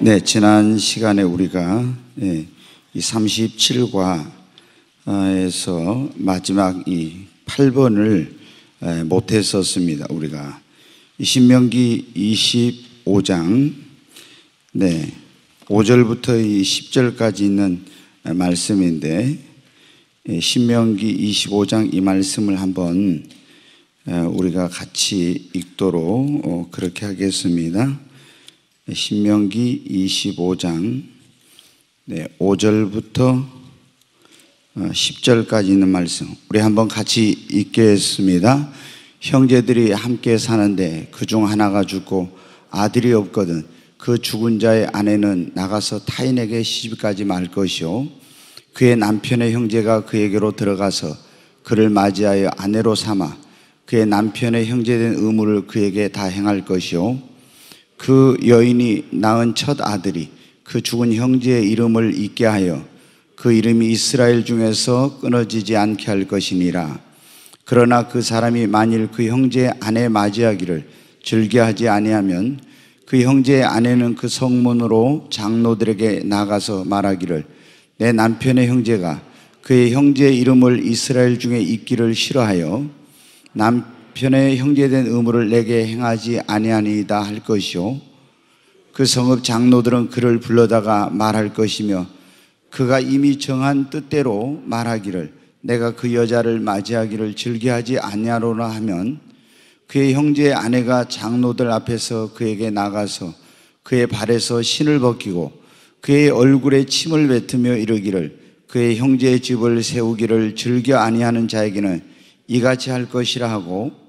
네, 지난 시간에 우리가 예, 이 37과에서 마지막 이 8번을 예, 못했었습니다. 우리가 신명기 25장 네, 5절부터 이 10절까지 있는 말씀인데 예, 신명기 25장 이 말씀을 한번 우리가 같이 읽도록 어, 그렇게 하겠습니다. 신명기 25장 네, 5절부터 10절까지 어, 있는 말씀 우리 한번 같이 읽겠습니다 형제들이 함께 사는데 그 중 하나가 죽고 아들이 없거든 그 죽은 자의 아내는 나가서 타인에게 시집까지 말 것이요 그의 남편의 형제가 그에게로 들어가서 그를 맞이하여 아내로 삼아 그의 남편의 형제된 의무를 그에게 다 행할 것이요 그 여인이 낳은 첫 아들이 그 죽은 형제의 이름을 잊게 하여 그 이름이 이스라엘 중에서 끊어지지 않게 할 것이니라. 그러나 그 사람이 만일 그 형제의 아내 맞이하기를 즐겨하지 아니하면 그 형제의 아내는 그 성문으로 장로들에게 나가서 말하기를 내 남편의 형제가 그의 형제의 이름을 이스라엘 중에 잊기를 싫어하여 남편 편의 형제된 의무를 내게 행하지 아니하니이다 할 것이요 그 성읍 장로들은 그를 불러다가 말할 것이며 그가 이미 정한 뜻대로 말하기를 내가 그 여자를 맞이하기를 즐겨하지 아니하로라 하면 그의 형제의 아내가 장로들 앞에서 그에게 나가서 그의 발에서 신을 벗기고 그의 얼굴에 침을 뱉으며 이르기를 그의 형제의 집을 세우기를 즐겨 아니하는 자에게는 이같이 할 것이라 하고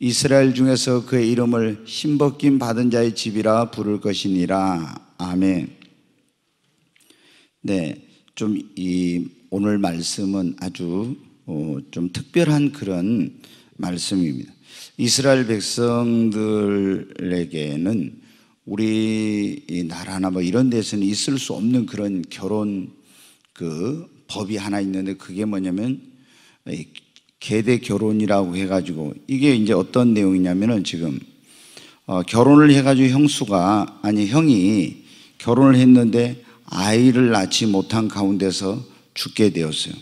이스라엘 중에서 그의 이름을 힘벗김 받은 자의 집이라 부를 것이니라. 아멘. 네. 좀 이 오늘 말씀은 아주 어좀 특별한 그런 말씀입니다. 이스라엘 백성들에게는 우리 나라나 뭐 이런 데서는 있을 수 없는 그런 결혼 그 법이 하나 있는데 그게 뭐냐면 계대 결혼이라고 해가지고 이게 이제 어떤 내용이냐면은 지금 어, 결혼을 해가지고 형수가 아니 형이 결혼을 했는데 아이를 낳지 못한 가운데서 죽게 되었어요.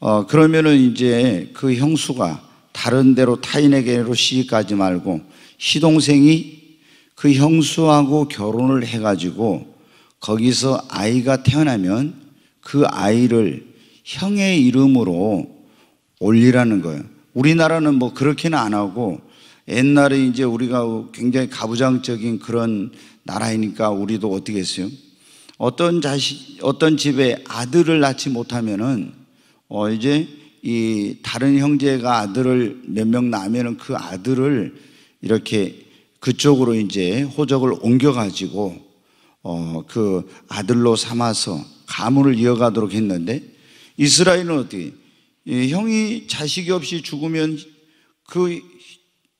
어, 그러면은 이제 그 형수가 다른 데로 타인에게로 시집가지 말고 시동생이 그 형수하고 결혼을 해가지고 거기서 아이가 태어나면 그 아이를 형의 이름으로 올리라는 거예요. 우리나라는 뭐 그렇게는 안 하고 옛날에 이제 우리가 굉장히 가부장적인 그런 나라이니까 우리도 어떻게 했어요? 어떤 자식, 어떤 집에 아들을 낳지 못하면은 어 이제 이 다른 형제가 아들을 몇 명 낳으면은 그 아들을 이렇게 그쪽으로 이제 호적을 옮겨가지고 어 그 아들로 삼아서 가문을 이어가도록 했는데 이스라엘은 어떻게 형이 자식이 없이 죽으면 그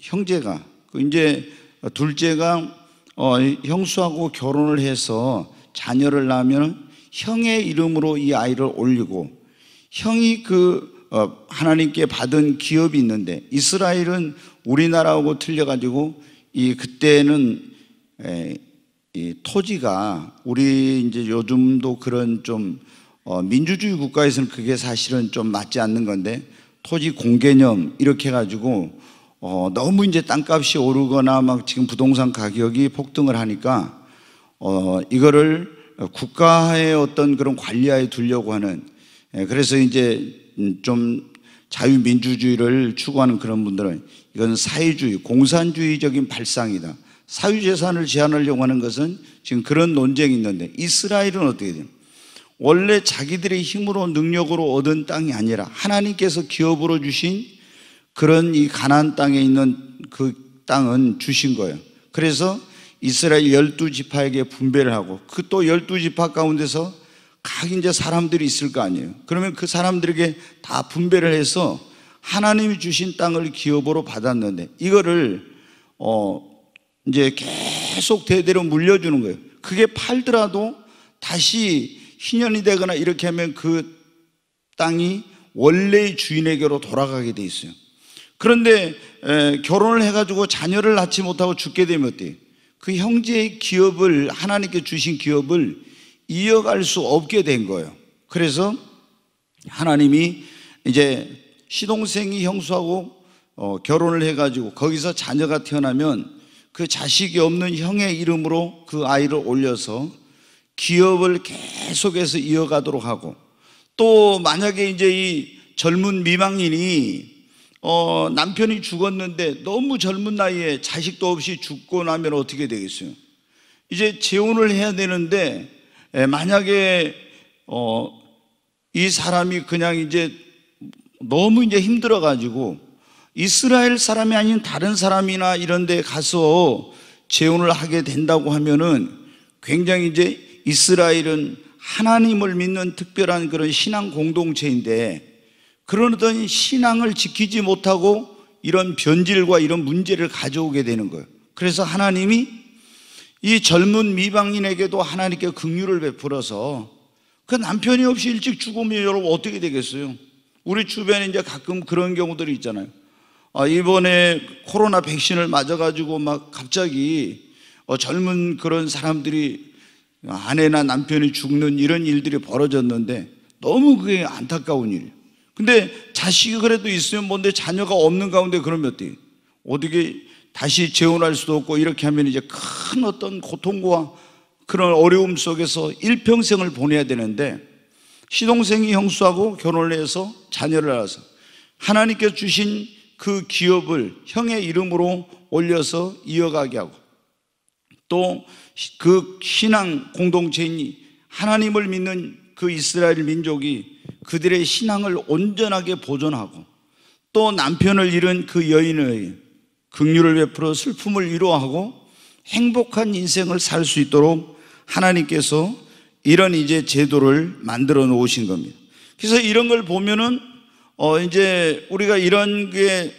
형제가 그 이제 둘째가 어, 형수하고 결혼을 해서 자녀를 낳으면 형의 이름으로 이 아이를 올리고 형이 그 어, 하나님께 받은 기업이 있는데 이스라엘은 우리나라하고 틀려가지고 이 그때는 에, 이 토지가 우리 이제 요즘도 그런 좀 어, 민주주의 국가에서는 그게 사실은 좀 맞지 않는 건데 토지 공개념 이렇게 해가지고 어, 너무 이제 땅값이 오르거나 막 지금 부동산 가격이 폭등을 하니까 어, 이거를 국가의 어떤 그런 관리하에 두려고 하는 예, 그래서 이제 음, 좀 자유민주주의를 추구하는 그런 분들은 이건 사회주의, 공산주의적인 발상이다. 사유재산을 제한하려고 하는 것은 지금 그런 논쟁이 있는데 이스라엘은 어떻게 됩니까? 원래 자기들의 힘으로 능력으로 얻은 땅이 아니라 하나님께서 기업으로 주신 그런 이 가나안 땅에 있는 그 땅은 주신 거예요. 그래서 이스라엘 열두 지파에게 분배를 하고 그 또 열두 지파 가운데서 각 이제 사람들이 있을 거 아니에요. 그러면 그 사람들에게 다 분배를 해서 하나님이 주신 땅을 기업으로 받았는데 이거를 어 이제 계속 대대로 물려주는 거예요. 그게 팔더라도 다시 희년이 되거나 이렇게 하면 그 땅이 원래의 주인에게로 돌아가게 돼 있어요. 그런데 에, 결혼을 해가지고 자녀를 낳지 못하고 죽게 되면 어때요? 그 형제의 기업을 하나님께 주신 기업을 이어갈 수 없게 된 거예요. 그래서 하나님이 이제 시동생이 형수하고 어, 결혼을 해가지고 거기서 자녀가 태어나면 그 자식이 없는 형의 이름으로 그 아이를 올려서 기업을 계속해서 이어가도록 하고 또 만약에 이제 이 젊은 미망인이 어, 남편이 죽었는데 너무 젊은 나이에 자식도 없이 죽고 나면 어떻게 되겠어요? 이제 재혼을 해야 되는데 에, 예, 만약에 어, 이 사람이 그냥 이제 너무 이제 힘들어 가지고 이스라엘 사람이 아닌 다른 사람이나 이런 데 가서 재혼을 하게 된다고 하면은 굉장히 이제 이스라엘은 하나님을 믿는 특별한 그런 신앙 공동체인데 그러던 신앙을 지키지 못하고 이런 변질과 이런 문제를 가져오게 되는 거예요. 그래서 하나님이 이 젊은 미방인에게도 하나님께 긍휼을 베풀어서 그 남편이 없이 일찍 죽으면 여러분 어떻게 되겠어요? 우리 주변에 이제 가끔 그런 경우들이 있잖아요. 아, 이번에 코로나 백신을 맞아가지고 막 갑자기 어, 젊은 그런 사람들이 아내나 남편이 죽는 이런 일들이 벌어졌는데 너무 그게 안타까운 일이에요. 근데 자식이 그래도 있으면 뭔데 자녀가 없는 가운데 그러면 어때? 어떻게 다시 재혼할 수도 없고 이렇게 하면 이제 큰 어떤 고통과 그런 어려움 속에서 일평생을 보내야 되는데 시동생이 형수하고 결혼을 해서 자녀를 낳아서 하나님께 주신 그 기업을 형의 이름으로 올려서 이어가게 하고 또그 신앙 공동체인 하나님을 믿는 그 이스라엘 민족이 그들의 신앙을 온전하게 보존하고 또 남편을 잃은 그 여인의 극휼을 베풀어 슬픔을 위로하고 행복한 인생을 살 수 있도록 하나님께서 이런 이제 제도를 만들어 놓으신 겁니다. 그래서 이런 걸 보면은 어 이제 우리가 이런 게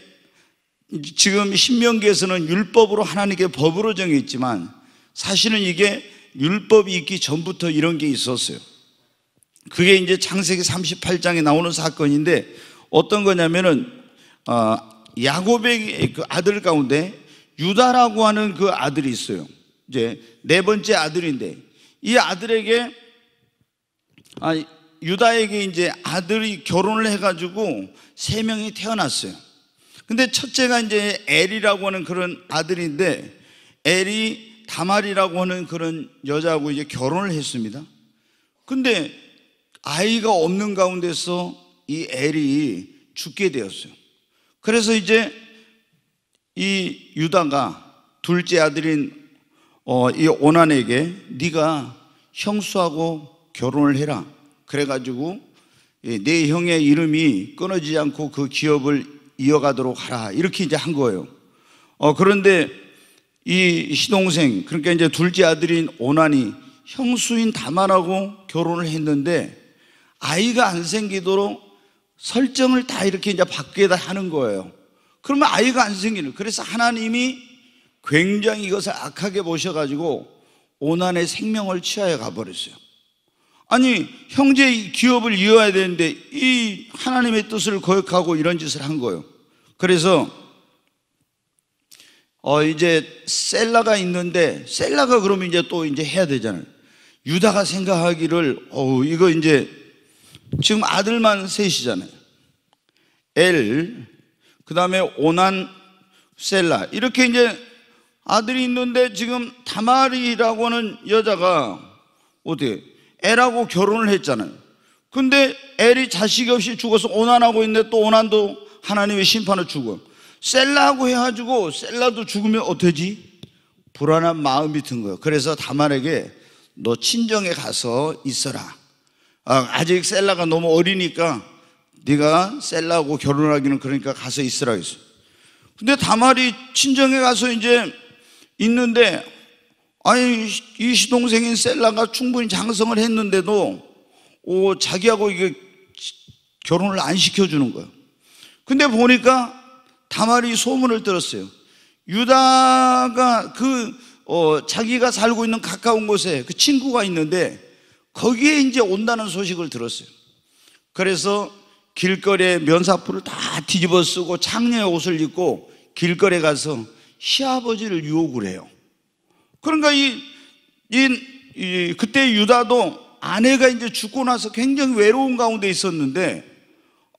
지금 신명기에서는 율법으로 하나님께 법으로 정했지만 사실은 이게 율법이 있기 전부터 이런 게 있었어요. 그게 이제 창세기 38장에 나오는 사건인데 어떤 거냐면은 어, 야곱의 그 아들 가운데 유다라고 하는 그 아들이 있어요. 이제 네 번째 아들인데 이 아들에게 아, 유다에게 이제 아들이 결혼을 해가지고 세 명이 태어났어요. 근데 첫째가 이제 엘이라고 하는 그런 아들인데 엘이 다말이라고 하는 그런 여자하고 이제 결혼을 했습니다. 근데 아이가 없는 가운데서 이 엘이 죽게 되었어요. 그래서 이제 이 유다가 둘째 아들인 어, 이 오난에게 네가 형수하고 결혼을 해라. 그래가지고 내 네 형의 이름이 끊어지지 않고 그 기업을 이어가도록 하라. 이렇게 이제 한 거예요. 어, 그런데 이 시동생 그러니까 이제 둘째 아들인 오난이 형수인 다만하고 결혼을 했는데 아이가 안 생기도록 설정을 다 이렇게 이제 바뀌다 하는 거예요. 그러면 아이가 안 생기는. 그래서 하나님이 굉장히 이것을 악하게 보셔가지고 오난의 생명을 취하여 가버렸어요. 아니 형제 기업을 이어야 되는데 이 하나님의 뜻을 거역하고 이런 짓을 한 거예요. 그래서 어 이제 셀라가 있는데 셀라가 그러면 이제 또 이제 해야 되잖아요. 유다가 생각하기를 어 이거 이제 지금 아들만 셋이잖아요. 엘 그다음에 오난 셀라 이렇게 이제 아들이 있는데 지금 다말이라고 하는 여자가 어떻게 엘하고 결혼을 했잖아요. 근데 엘이 자식 없이 죽어서 오난하고 있는데 또 오난도 하나님의 심판을 주고 셀라하고 해가지고 셀라도 죽으면 어떠지? 불안한 마음이 든 거예요. 그래서 다말에게 너 친정에 가서 있어라. 아, 직 셀라가 너무 어리니까 네가 셀라하고 결혼하기는 그러니까 가서 있으라 했어. 근데 다말이 친정에 가서 이제 있는데 아니 이 시동생인 셀라가 충분히 장성을 했는데도 오, 자기하고 이게 결혼을 안 시켜주는 거예 근데 보니까 다말이 소문을 들었어요. 유다가 그 어, 자기가 살고 있는 가까운 곳에 그 친구가 있는데 거기에 이제 온다는 소식을 들었어요. 그래서 길거리에 면사포를 다 뒤집어 쓰고 창녀의 옷을 입고 길거리에 가서 시아버지를 유혹을 해요. 그러니까 이, 이, 이 그때 유다도 아내가 이제 죽고 나서 굉장히 외로운 가운데 있었는데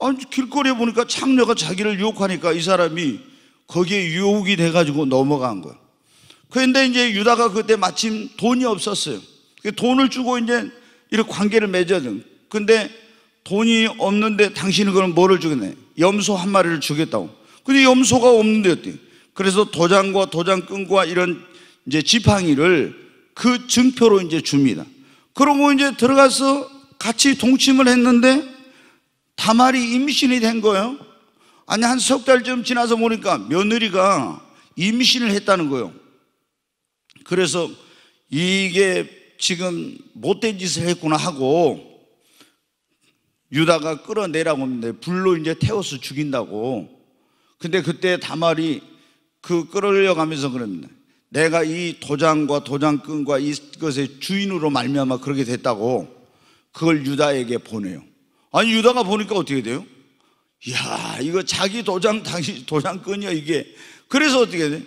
아니, 길거리에 보니까 창녀가 자기를 유혹하니까 이 사람이 거기에 유혹이 돼가지고 넘어간 거야 그런데 이제 유다가 그때 마침 돈이 없었어요. 그 돈을 주고 이제 이렇게 관계를 맺어요. 근데 돈이 없는데 당신은 그럼 뭐를 주겠네? 염소 한 마리를 주겠다고. 근데 염소가 없는데 어때? 그래서 도장과 도장끈과 이런 이제 지팡이를 그 증표로 이제 줍니다. 그러고 이제 들어가서 같이 동침을 했는데 다말이 임신이 된 거예요. 아니 한 석 달쯤 지나서 보니까 며느리가 임신을 했다는 거예요. 그래서 이게 지금 못된 짓을 했구나 하고 유다가 끌어내라고 했는데 불로 이제 태워서 죽인다고. 근데 그때 다말이 그 끌어려가면서 그럽니다. 내가 이 도장과 도장끈과 이것의 주인으로 말미암아 그렇게 됐다고 그걸 유다에게 보내요. 아니 유다가 보니까 어떻게 돼요? 야 이거 자기 도장 당시 도장끈이야 이게. 그래서 어떻게 돼?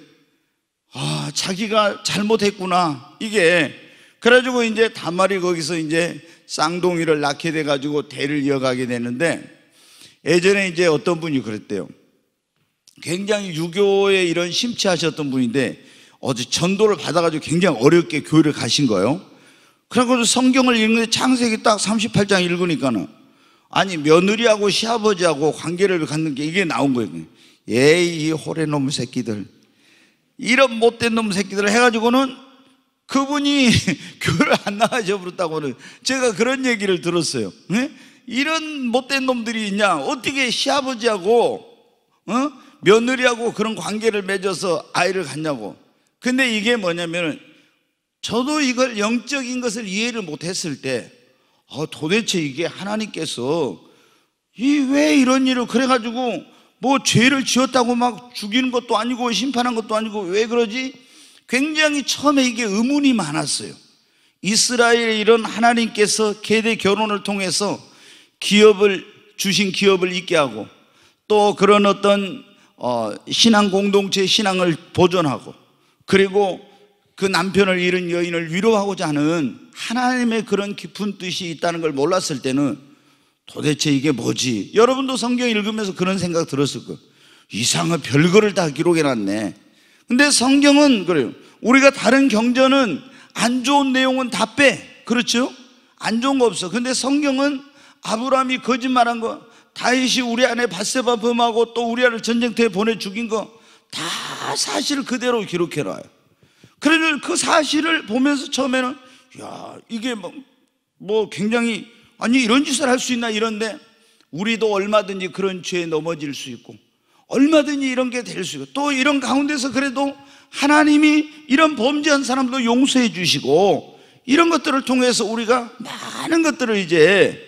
아 자기가 잘못했구나 이게. 그래가지고 이제 단말이 거기서 이제 쌍둥이를 낳게 돼가지고 대를 이어가게 되는데 예전에 이제 어떤 분이 그랬대요. 굉장히 유교에 이런 심취하셨던 분인데 어제 전도를 받아가지고 굉장히 어렵게 교회를 가신 거예요. 그래가지고 성경을 읽는데 창세기 딱 38장 읽으니까는 아니 며느리하고 시아버지하고 관계를 갖는 게 이게 나온 거예요. 에이 이 호래놈 새끼들 이런 못된 놈새끼들 해가지고는 그분이 교회를 안 나가셔 버렸다고는 제가 그런 얘기를 들었어요. 네? 이런 못된 놈들이 있냐? 어떻게 시아버지하고 어? 며느리하고 그런 관계를 맺어서 아이를 갖냐고. 근데 이게 뭐냐면 저도 이걸 영적인 것을 이해를 못했을 때 어, 도대체 이게 하나님께서 이 왜 이런 일을 그래가지고 뭐 죄를 지었다고 막 죽이는 것도 아니고 심판한 것도 아니고 왜 그러지? 굉장히 처음에 이게 의문이 많았어요. 이스라엘 이런 하나님께서 계대 결혼을 통해서 기업을 주신 기업을 있게 하고 또 그런 어떤 어, 신앙 공동체 신앙을 보존하고 그리고 그 남편을 잃은 여인을 위로하고자 하는 하나님의 그런 깊은 뜻이 있다는 걸 몰랐을 때는 도대체 이게 뭐지? 여러분도 성경 읽으면서 그런 생각 들었을 거예요. 이상한 별거를 다 기록해놨네. 근데 성경은 그래요. 우리가 다른 경전은 안 좋은 내용은 다 빼. 그렇죠? 안 좋은 거 없어. 근데 성경은 아브라함이 거짓말한 거, 다윗이 우리 안에 바세바 범하고 또 우리 안을 전쟁터에 보내 죽인 거 다 사실 그대로 기록해놔요. 그래서 그 사실을 보면서 처음에는 야 이게 뭐, 뭐 굉장히 아니 이런 짓을 할 수 있나 이런데 우리도 얼마든지 그런 죄에 넘어질 수 있고 얼마든지 이런 게 될 수 있고 또 이런 가운데서 그래도 하나님이 이런 범죄한 사람도 용서해 주시고 이런 것들을 통해서 우리가 많은 것들을 이제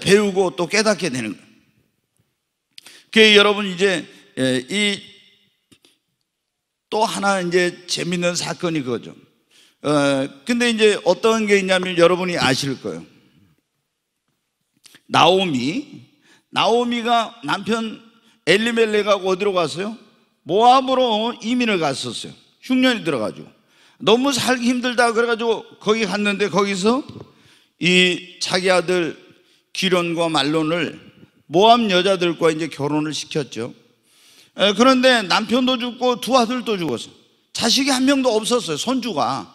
배우고 또 깨닫게 되는 거예요. 그 여러분 이제 이또 하나 이제 재밌는 사건이 그거죠. 어, 근데 이제 어떤 게 있냐면 여러분이 아실 거예요. 나오미, 나오미가 남편 엘리멜레가고 어디로 갔어요? 모압으로 이민을 갔었어요. 흉년이 들어가지고 너무 살기 힘들다 그래가지고 거기 갔는데 거기서 이 자기 아들 기론과 말론을 모압 여자들과 이제 결혼을 시켰죠. 그런데 남편도 죽고 두 아들도 죽었어요. 자식이 한 명도 없었어요. 손주가.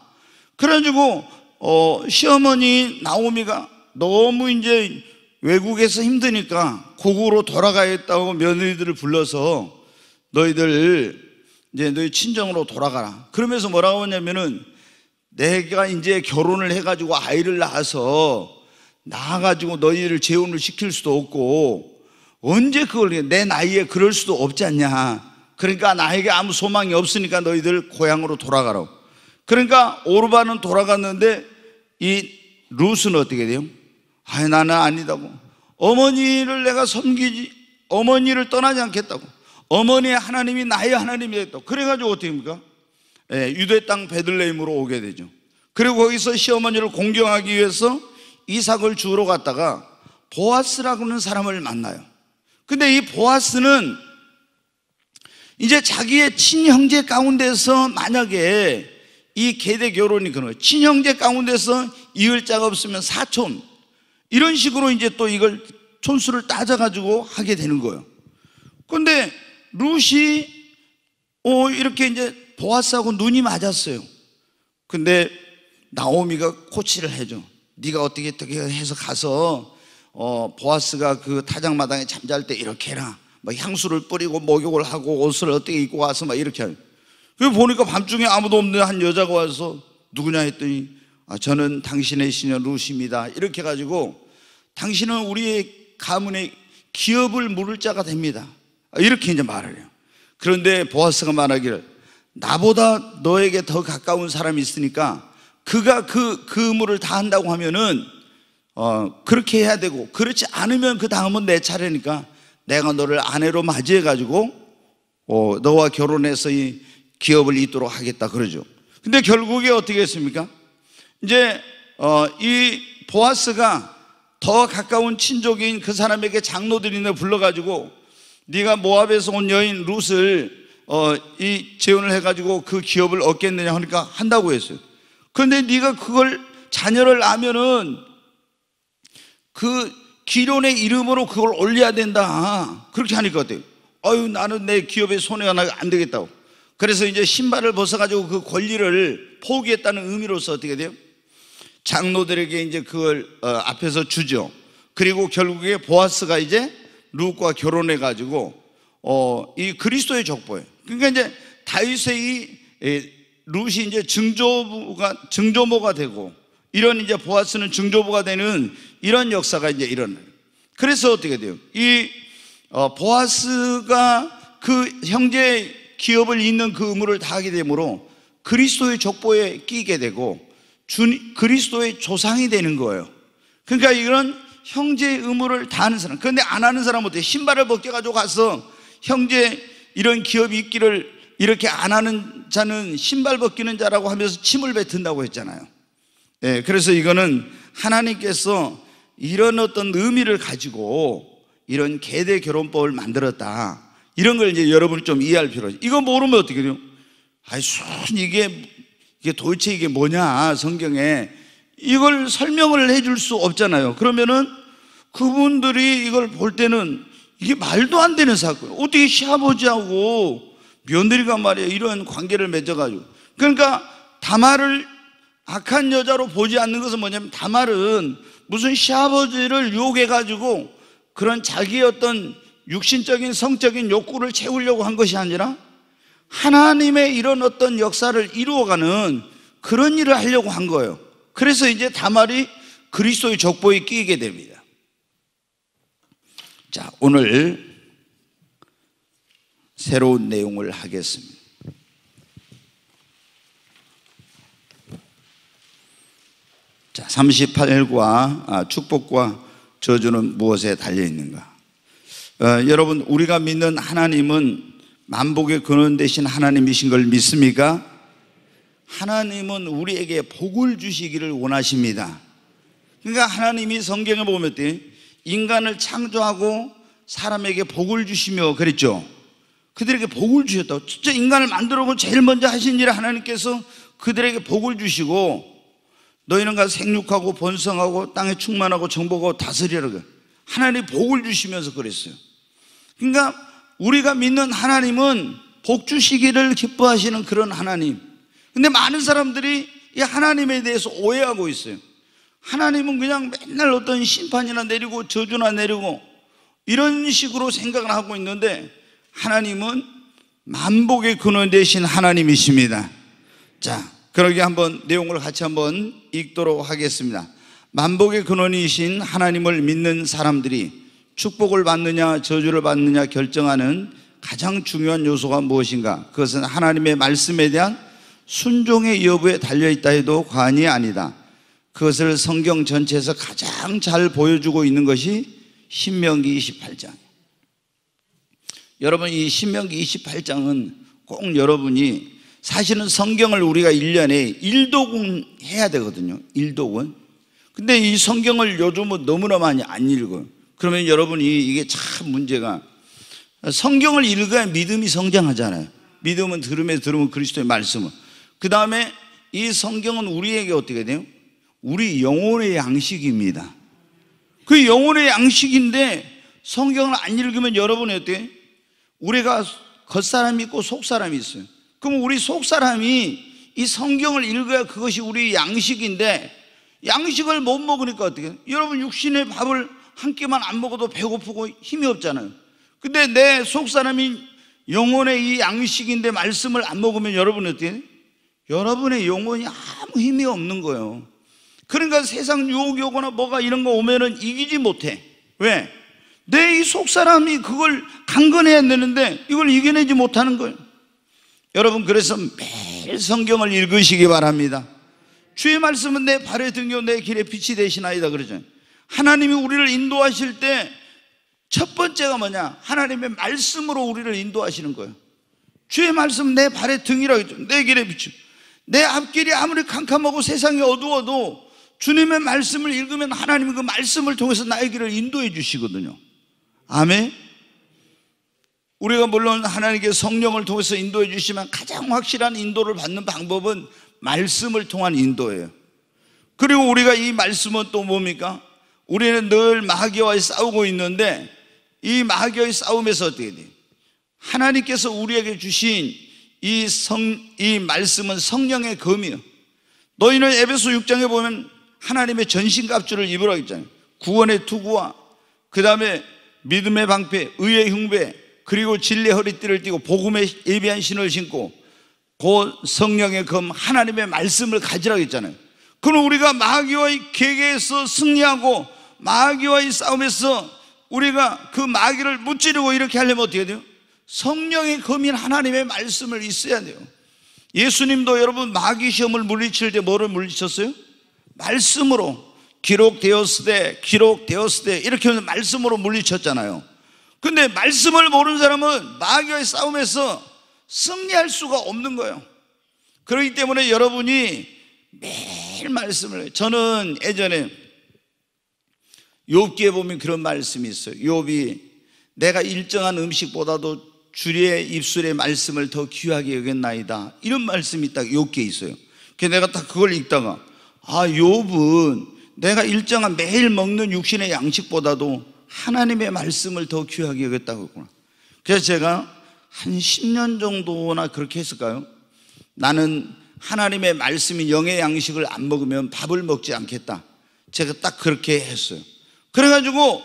그래가지고 어, 시어머니 나오미가 너무 이제 외국에서 힘드니까 고국으로 돌아가겠다고 며느리들을 불러서 너희들 이제 너희 친정으로 돌아가라. 그러면서 뭐라고 하냐면은 내가 이제 결혼을 해가지고 아이를 낳아서 낳가지고 너희를 재혼을 시킬 수도 없고 언제 그걸 내 나이에 그럴 수도 없지 않냐. 그러니까 나에게 아무 소망이 없으니까 너희들 고향으로 돌아가라고. 그러니까 오르반은 돌아갔는데 이 루스는 어떻게 돼요? 아, 나는 아니다고. 어머니를 내가 섬기지, 어머니를 떠나지 않겠다고. 어머니의 하나님이 나의 하나님이 됐다고. 그래가지고 어떻게 됩니까 예, 유대 땅베들레임으로 오게 되죠. 그리고 거기서 시어머니를 공경하기 위해서 이삭을 주우러 갔다가 보아스라고 하는 사람을 만나요. 근데 이 보아스는 이제 자기의 친형제 가운데서 만약에 이 계대 결혼이 그런 친형제 가운데서 이을 자가 없으면 사촌 이런 식으로 이제 또 이걸 촌수를 따져가지고 하게 되는 거예요. 근데 루시 어, 이렇게 이제 보아스하고 눈이 맞았어요. 근데 나오미가 코치를 해줘. 네가 어떻게 어떻게 해서 가서 어, 보아스가 그 타작마당에 잠잘 때 이렇게 해라. 뭐 막 향수를 뿌리고 목욕을 하고 옷을 어떻게 입고 와서 막 이렇게 하는. 그 보니까 밤중에 아무도 없는 한 여자가 와서 누구냐 했더니 아, 저는 당신의 시녀 루시입니다. 이렇게 가지고 당신은 우리의 가문의 기업을 물을 자가 됩니다. 아, 이렇게 이제 말을 해요. 그런데 보아스가 말하기를 나보다 너에게 더 가까운 사람이 있으니까 그가 그, 그물을다 한다고 하면은 어, 그렇게 해야 되고 그렇지 않으면 그 다음은 내 차례니까 내가 너를 아내로 맞이해 가지고 어, 너와 결혼해서 이 기업을 잇도록 하겠다 그러죠. 근데 결국에 어떻게 했습니까? 이제 어, 이 보아스가 더 가까운 친족인 그 사람에게 장로들이네 불러가지고 네가 모압에서 온 여인 룻을 어, 이 재혼을 해가지고 그 기업을 얻겠느냐 하니까 한다고 했어요. 그런데 네가 그걸 자녀를 낳으면은 그 기론의 이름으로 그걸 올려야 된다. 그렇게 하니까 어때요? 아유, 나는 내 기업에 손해가 나가안 되겠다고. 그래서 이제 신발을 벗어가지고 그 권리를 포기했다는 의미로서 어떻게 돼요? 장로들에게 이제 그걸 어, 앞에서 주죠. 그리고 결국에 보아스가 이제 루과 결혼해가지고 어, 이 그리스도의 족보예요. 그러니까 이제 다윗의 이 에, 룻이 이제 증조부가 증조모가 되고 이런 이제 보아스는 중조부가 되는 이런 역사가 이제 일어나요. 그래서 어떻게 돼요? 이 어, 보아스가 그 형제 기업을 잇는 그 의무를 다하게 되므로 그리스도의 족보에 끼게 되고 주, 그리스도의 조상이 되는 거예요. 그러니까 이런 형제 의무를 다하는 사람. 그런데 안 하는 사람은 어떻게 신발을 벗겨가지고 가서 형제 이런 기업이 있기를 이렇게 안 하는 자는 신발 벗기는 자라고 하면서 침을 뱉은다고 했잖아요. 예, 그래서 이거는 하나님께서 이런 어떤 의미를 가지고 이런 계대 결혼법을 만들었다. 이런 걸 이제 여러분이 좀 이해할 필요가 있어요. 이거 모르면 어떻게 돼요? 아이, 순, 이게, 이게 도대체 이게 뭐냐, 성경에. 이걸 설명을 해줄 수 없잖아요. 그러면은 그분들이 이걸 볼 때는 이게 말도 안 되는 사건. 어떻게 시아버지하고 며느리가 말이야, 이런 관계를 맺어가지고. 그러니까 다말을 악한 여자로 보지 않는 것은 뭐냐면 다말은 무슨 시아버지를 유혹해가지고 그런 자기 어떤 육신적인 성적인 욕구를 채우려고 한 것이 아니라 하나님의 이런 어떤 역사를 이루어가는 그런 일을 하려고 한 거예요. 그래서 이제 다말이 그리스도의 족보에 끼게 됩니다. 자, 오늘 새로운 내용을 하겠습니다. 자, 38일과 아, 축복과 저주는 무엇에 달려 있는가? 어, 여러분, 우리가 믿는 하나님은 만복의 근원 대신 하나님이신 걸 믿습니까? 하나님은 우리에게 복을 주시기를 원하십니다. 그러니까 하나님이 성경에 보면 인간을 창조하고 사람에게 복을 주시며 그랬죠. 그들에게 복을 주셨다고. 진짜 인간을 만들어 본 제일 먼저 하신 일을 하나님께서 그들에게 복을 주시고 너희는 가서 생육하고 번성하고 땅에 충만하고 정복하고 다스리라고 하나님 복을 주시면서 그랬어요 그러니까 우리가 믿는 하나님은 복 주시기를 기뻐하시는 그런 하나님 근데 많은 사람들이 이 하나님에 대해서 오해하고 있어요 하나님은 그냥 맨날 어떤 심판이나 내리고 저주나 내리고 이런 식으로 생각을 하고 있는데 하나님은 만복의 근원 대신 하나님이십니다 자 그러게 한번 내용을 같이 한번 읽도록 하겠습니다. 만복의 근원이신 하나님을 믿는 사람들이 축복을 받느냐 저주를 받느냐 결정하는 가장 중요한 요소가 무엇인가? 그것은 하나님의 말씀에 대한 순종의 여부에 달려 있다 해도 과언이 아니다. 그것을 성경 전체에서 가장 잘 보여주고 있는 것이 신명기 28장. 여러분 이 신명기 28장은 꼭 여러분이 사실은 성경을 우리가 1년에 1도군 해야 되거든요. 1도군. 근데 이 성경을 요즘은 뭐 너무나 많이 안 읽어요. 그러면 여러분이 이게 참 문제가 성경을 읽어야 믿음이 성장하잖아요. 믿음은 들으면 들으면 그리스도의 말씀을. 그 다음에 이 성경은 우리에게 어떻게 돼요? 우리 영혼의 양식입니다. 그 영혼의 양식인데 성경을 안 읽으면 여러분이 어때요? 우리가 겉사람이 있고 속사람이 있어요. 그럼 우리 속 사람이 이 성경을 읽어야 그것이 우리 양식인데 양식을 못 먹으니까 어떻게 해요? 여러분 육신의 밥을 한 끼만 안 먹어도 배고프고 힘이 없잖아요. 근데 내 속 사람이 영혼의 이 양식인데 말씀을 안 먹으면 여러분 어떻게 해요? 여러분의 영혼이 아무 힘이 없는 거예요. 그러니까 세상 유혹이 오거나 뭐가 이런 거 오면은 이기지 못해. 왜? 내 이 속 사람이 그걸 강건해야 되는데 이걸 이겨내지 못하는 거예요. 여러분 그래서 매일 성경을 읽으시기 바랍니다. 주의 말씀은 내 발의 등교 내 길의 빛이 되시나이다 그러죠. 하나님이 우리를 인도하실 때 첫 번째가 뭐냐? 하나님의 말씀으로 우리를 인도하시는 거예요. 주의 말씀 내 발의 등이라고 내 길의 빛이. 내 앞길이 아무리 캄캄하고 세상이 어두워도 주님의 말씀을 읽으면 하나님이 그 말씀을 통해서 나의 길을 인도해 주시거든요. 아멘. 우리가 물론 하나님께 성령을 통해서 인도해 주시면 가장 확실한 인도를 받는 방법은 말씀을 통한 인도예요. 그리고 우리가 이 말씀은 또 뭡니까? 우리는 늘 마귀와 싸우고 있는데 이 마귀와의 싸움에서 어떻게 돼 하나님께서 우리에게 주신 이 성, 이 말씀은 성령의 검이요. 너희는 에베소 6장에 보면 하나님의 전신갑주를 입으라 했잖아요. 구원의 투구와 그 다음에 믿음의 방패, 의의 흉배, 그리고 진리 허리띠를 띠고 복음의 예비한 신을 신고 곧 그 성령의 검 하나님의 말씀을 가지라고 했잖아요. 그럼 우리가 마귀와의 계계에서 승리하고 마귀와의 싸움에서 우리가 그 마귀를 무찌르고 이렇게 하려면 어떻게 돼요? 성령의 검인 하나님의 말씀을 있어야 돼요. 예수님도 여러분 마귀 시험을 물리칠 때 뭐를 물리쳤어요? 말씀으로 기록되었을 때 기록되었을 때 이렇게 말씀으로 물리쳤잖아요. 근데 말씀을 모르는 사람은 마귀와의 싸움에서 승리할 수가 없는 거예요. 그렇기 때문에 여러분이 매일 말씀을 해요. 저는 예전에 욥기에 보면 그런 말씀이 있어요. 욥이 내가 일정한 음식보다도 주의 입술의 말씀을 더 귀하게 여겼나이다. 이런 말씀이 딱 욥기에 있어요. 그 내가 딱 그걸 읽다가 아 욥은 내가 일정한 매일 먹는 육신의 양식보다도 하나님의 말씀을 더 귀하게 여겼다고 했구나. 그래서 제가 한 10년 정도나 그렇게 했을까요? 나는 하나님의 말씀이 영의 양식을 안 먹으면 밥을 먹지 않겠다. 제가 딱 그렇게 했어요. 그래가지고,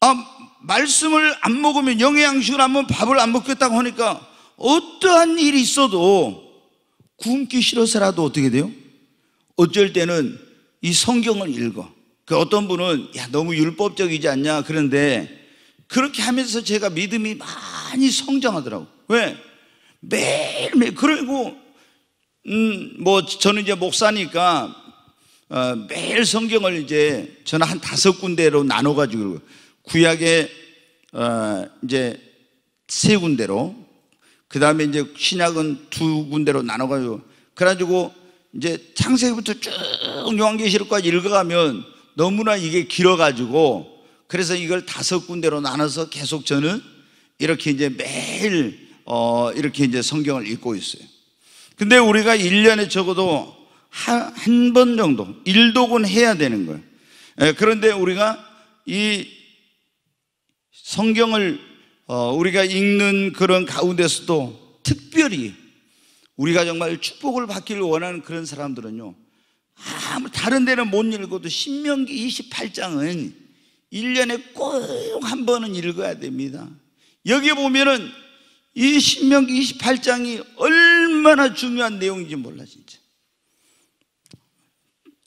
아, 말씀을 안 먹으면 영의 양식을 안 먹으면 밥을 안 먹겠다고 하니까 어떠한 일이 있어도 굶기 싫어서라도 어떻게 돼요? 어쩔 때는 이 성경을 읽어. 그 어떤 분은 야 너무 율법적이지 않냐 그런데 그렇게 하면서 제가 믿음이 많이 성장하더라고. 왜? 매일매일 그리고 음뭐 저는 이제 목사니까 어, 매일 성경을 이제 저는 한 다섯 군데로 나눠 가지고 구약에 어, 이제 세 군데로 그 다음에 이제 신약은 두 군데로 나눠 가지고 그래가지고 이제 창세기부터 쭉 요한계시록까지 읽어가면 너무나 이게 길어가지고 그래서 이걸 다섯 군데로 나눠서 계속 저는 이렇게 이제 매일 어 이렇게 이제 성경을 읽고 있어요. 근데 우리가 1년에 적어도 한 번 정도 일독은 해야 되는 거예요. 예, 그런데 우리가 이 성경을 어 우리가 읽는 그런 가운데서도 특별히 우리가 정말 축복을 받기를 원하는 그런 사람들은요. 아무 다른 데는 못 읽어도 신명기 28장은 1년에 꼭 한 번은 읽어야 됩니다. 여기 보면은 이 신명기 28장이 얼마나 중요한 내용인지 몰라 진짜.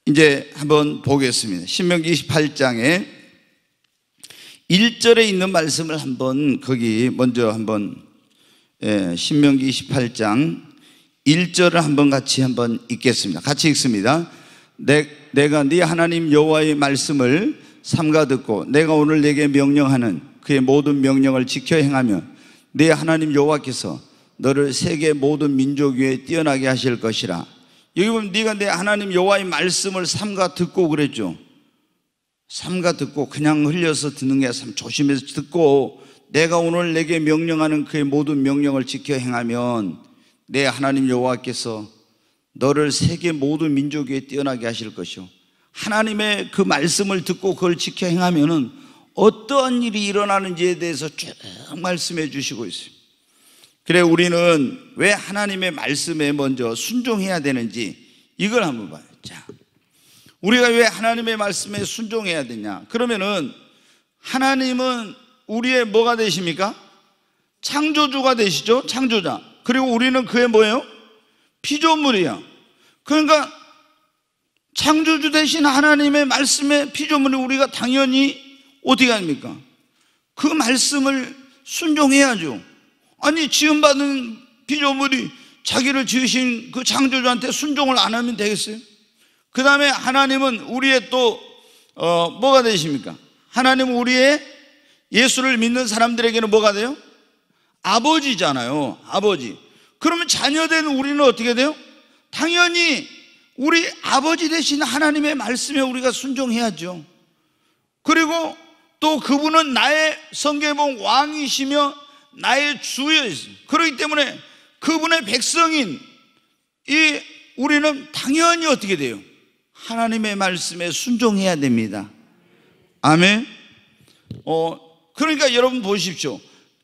이제 한번 보겠습니다. 신명기 28장에 1절에 있는 말씀을 한번 거기 먼저 한번 예, 신명기 28장 1절을 한번 같이 한번 읽겠습니다. 같이 읽습니다. 내, 내가 네 하나님 여호와의 말씀을 삼가 듣고 내가 오늘 네게 명령하는 그의 모든 명령을 지켜 행하면 네 하나님 여호와께서 너를 세계 모든 민족 위에 뛰어나게 하실 것이라. 여기 보면 네가 내 하나님 여호와의 말씀을 삼가 듣고 그랬죠. 삼가 듣고 그냥 흘려서 듣는 게아 조심해서 듣고 내가 오늘 내게 명령하는 그의 모든 명령을 지켜 행하면 내 하나님 여호와께서 너를 세계 모든 민족에 뛰어나게 하실 것이요. 하나님의 그 말씀을 듣고 그걸 지켜 행하면은 어떠한 일이 일어나는지에 대해서 쭉 말씀해 주시고 있어요. 그래 우리는 왜 하나님의 말씀에 먼저 순종해야 되는지 이걸 한번 봐요. 자. 우리가 왜 하나님의 말씀에 순종해야 되냐? 그러면은 하나님은 우리의 뭐가 되십니까? 창조주가 되시죠? 창조자. 그리고 우리는 그의 뭐예요? 피조물이야. 그러니까 창조주 대신 하나님의 말씀의 피조물이 우리가 당연히 어떻게 합니까? 그 말씀을 순종해야죠. 아니, 지음받은 피조물이 자기를 지으신 그 창조주한테 순종을 안 하면 되겠어요? 그 다음에 하나님은 우리의 또, 어, 뭐가 되십니까? 하나님은 우리의 예수를 믿는 사람들에게는 뭐가 돼요? 아버지잖아요. 아버지. 그러면 자녀 된 우리는 어떻게 돼요? 당연히 우리 아버지 대신 하나님의 말씀에 우리가 순종해야죠. 그리고 또 그분은 나의 성계봉 왕이시며 나의 주여이시. 그렇기 때문에 그분의 백성인 이 우리는 당연히 어떻게 돼요? 하나님의 말씀에 순종해야 됩니다. 아멘. 어, 그러니까 여러분 보십시오.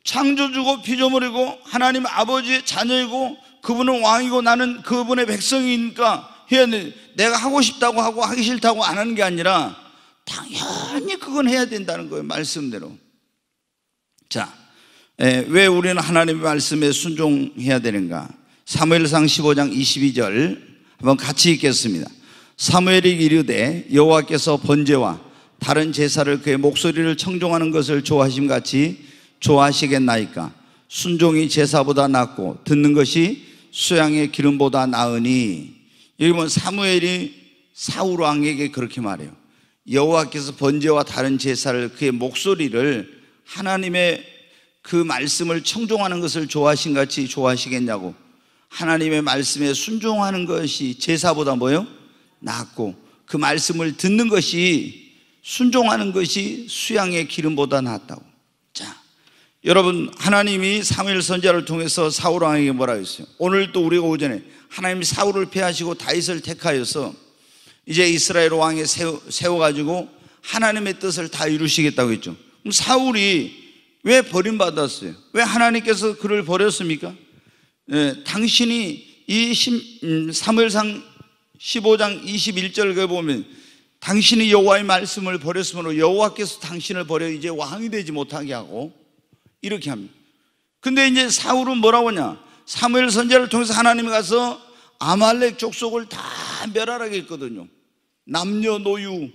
창조주고 피조물이고 하나님 아버지의 자녀이고 그분은 왕이고 나는 그분의 백성이니까 해야 돼. 내가 하고 싶다고 하고 하기 싫다고 안 하는 게 아니라 당연히 그건 해야 된다는 거예요. 말씀대로. 자, 에, 왜 우리는 하나님의 말씀에 순종해야 되는가? 사무엘상 15장 22절 한번 같이 읽겠습니다. 사무엘이 이르되 여호와께서 번제와 다른 제사를 그의 목소리를 청종하는 것을 좋아하심 같이 좋아하시겠나이까? 순종이 제사보다 낫고 듣는 것이 수양의 기름보다 나으니 여러분 사무엘이 사울 왕에게 그렇게 말해요. 여호와께서 번제와 다른 제사를 그의 목소리를 하나님의 그 말씀을 청종하는 것을 좋아하신 같이 좋아하시겠냐고 하나님의 말씀에 순종하는 것이 제사보다 뭐요? 낫고 그 말씀을 듣는 것이 순종하는 것이 수양의 기름보다 낫다고 여러분 하나님이 사무엘 선자를 통해서 사울 왕에게 뭐라 했어요? 오늘 또 우리가 오전에 하나님이 사울을 패하시고 다윗을 택하여서 이제 이스라엘 왕에 세워, 세워가지고 하나님의 뜻을 다 이루시겠다고 했죠. 그럼 사울이 왜 버림받았어요? 왜 하나님께서 그를 버렸습니까? 예, 당신이 이 음, 사무엘상 15장 21절에 보면 당신이 여호와의 말씀을 버렸으므로 여호와께서 당신을 버려 이제 왕이 되지 못하게 하고 이렇게 합니다. 근데 이제 사울은 뭐라고 하냐? 사무엘 선제를 통해서 하나님이 가서 아말렉 족속을 다 멸하라고 했거든요. 남녀 노유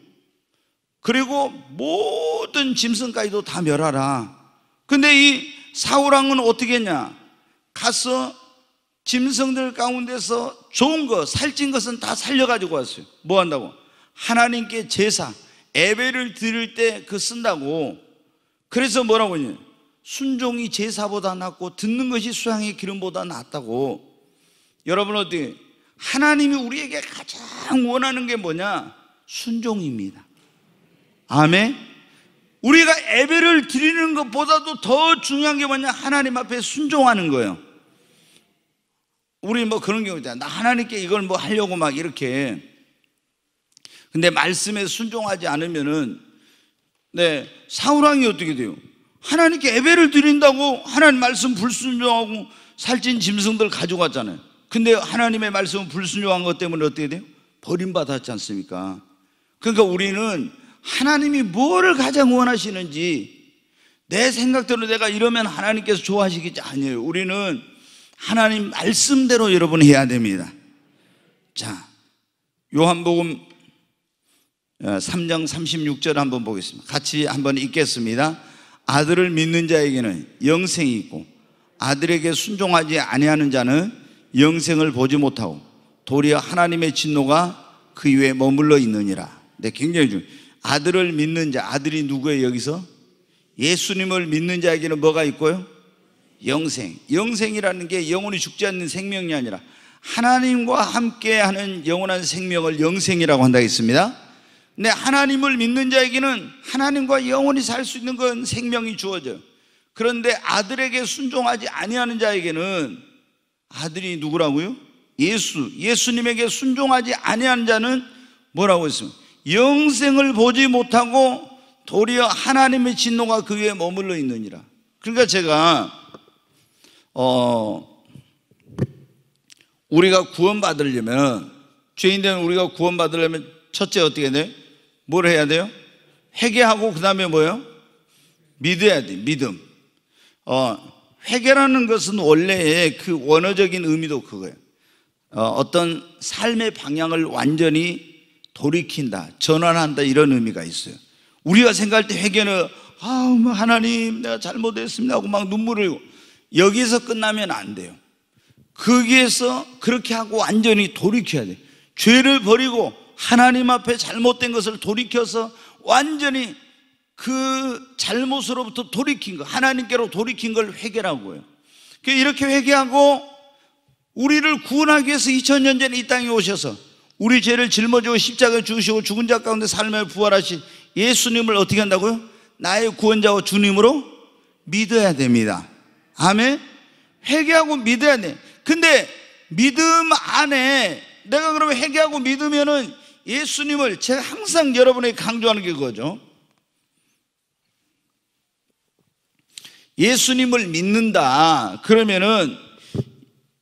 그리고 모든 짐승까지도 다 멸하라. 근데 이 사울 왕은 어떻게 했냐? 가서 짐승들 가운데서 좋은 거, 살찐 것은 다 살려가지고 왔어요. 뭐 한다고? 하나님께 제사, 예배를 드릴 때 그 쓴다고. 그래서 뭐라고 했냐? 순종이 제사보다 낫고 듣는 것이 수양의 기름보다 낫다고 여러분 어디 하나님이 우리에게 가장 원하는 게 뭐냐? 순종입니다. 아멘. 우리가 예배를 드리는 것보다도 더 중요한 게 뭐냐? 하나님 앞에 순종하는 거예요. 우리 뭐 그런 경우 있잖아. 나 하나님께 이걸 뭐 하려고 막 이렇게. 근데 말씀에 순종하지 않으면은 네, 사울왕이 어떻게 돼요? 하나님께 예배를 드린다고 하나님 말씀 불순종하고 살찐 짐승들 가져갔잖아요. 근데 하나님의 말씀을 불순종한 것 때문에 어떻게 돼요? 버림받았지 않습니까? 그러니까 우리는 하나님이 뭐를 가장 원하시는지 내 생각대로 내가 이러면 하나님께서 좋아하시겠지 아니에요. 우리는 하나님 말씀대로 여러분 해야 됩니다. 자, 요한복음 3장 어, 36절 한번 보겠습니다. 같이 한번 읽겠습니다. 아들을 믿는 자에게는 영생이 있고 아들에게 순종하지 아니하는 자는 영생을 보지 못하고 도리어 하나님의 진노가 그 위에 머물러 있느니라. 근데 네, 굉장히 중 아들을 믿는 자, 아들이 누구예요 여기서? 예수님을 믿는 자에게는 뭐가 있고요? 영생. 영생이라는 게 영원히 죽지 않는 생명이 아니라 하나님과 함께 하는 영원한 생명을 영생이라고 한다 했습니다. 근 하나님을 믿는 자에게는 하나님과 영원히 살 수 있는 건 생명이 주어져요. 그런데 아들에게 순종하지 아니하는 자에게는 아들이 누구라고요? 예수. 예수님에게 순종하지 아니하는 자는 뭐라고 했습니까? 영생을 보지 못하고 도리어 하나님의 진노가 그 위에 머물러 있느니라. 그러니까 제가 어 우리가 구원받으려면 죄인 되 우리가 구원받으려면 첫째 어떻게 돼? 뭘 해야 돼요? 회개하고 그 다음에 뭐요? 믿어야 돼. 믿음. 어, 회개라는 것은 원래의 그 원어적인 의미도 그거예요. 어, 어떤 삶의 방향을 완전히 돌이킨다, 전환한다 이런 의미가 있어요. 우리가 생각할 때 회개는 아, 하나님 내가 잘못했습니다 하고 막 눈물을 여기서 끝나면 안 돼요. 거기에서 그렇게 하고 완전히 돌이켜야 돼. 죄를 버리고 하나님 앞에 잘못된 것을 돌이켜서 완전히 그 잘못으로부터 돌이킨 것, 하나님께로 돌이킨 걸 회개라고요. 그 이렇게 회개하고 우리를 구원하기 위해서 2000년 전에 이 땅에 오셔서 우리 죄를 짊어지고 십자가에 주시고 죽은 자 가운데 삶을 부활하신 예수님을 어떻게 한다고요? 나의 구원자와 주님으로 믿어야 됩니다. 아멘. 회개하고 믿어야 돼. 근데 믿음 안에 내가 그러면 회개하고 믿으면은 예수님을 제가 항상 여러분에게 강조하는 게 그거죠. 예수님을 믿는다. 그러면은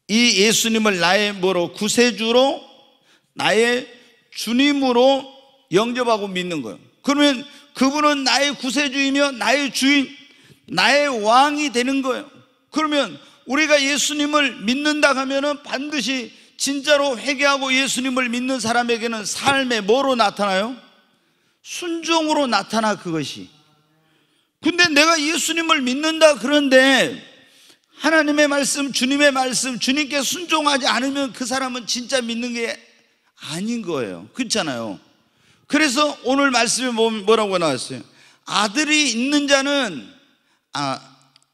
이 예수님을 나의 뭐로 구세주로 나의 주님으로 영접하고 믿는 거예요. 그러면 그분은 나의 구세주이며 나의 주인, 나의 왕이 되는 거예요. 그러면 우리가 예수님을 믿는다 하면은 반드시 진짜로 회개하고 예수님을 믿는 사람에게는 삶에 뭐로 나타나요? 순종으로 나타나 그것이. 근데 내가 예수님을 믿는다 그런데 하나님의 말씀, 주님의 말씀, 주님께 순종하지 않으면 그 사람은 진짜 믿는 게 아닌 거예요. 그렇잖아요. 그래서 오늘 말씀에 뭐, 뭐라고 나왔어요? 아들이 있는 자는 아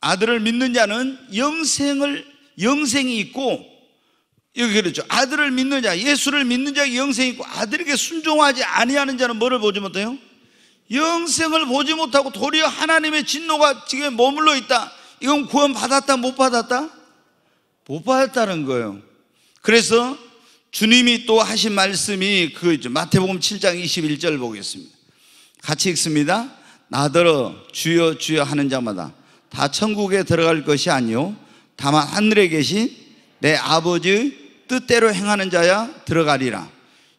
아들을 믿는 자는 영생을 영생이 있고 여기 그랬죠. 아들을 믿느냐 예수를 믿는 자에게 영생이 있고 아들에게 순종하지 아니하는 자는 뭐를 보지 못해요? 영생을 보지 못하고 도리어 하나님의 진노가 지금 머물러 있다. 이건 구원 받았다, 못 받았다? 못 받았다는 거예요. 그래서 주님이 또 하신 말씀이 그거죠. 마태복음 7장 21절 보겠습니다. 같이 읽습니다. 나더러 주여 주여 하는 자마다 다 천국에 들어갈 것이 아니오 다만 하늘에 계신 내 아버지 뜻대로 행하는 자야 들어가리라.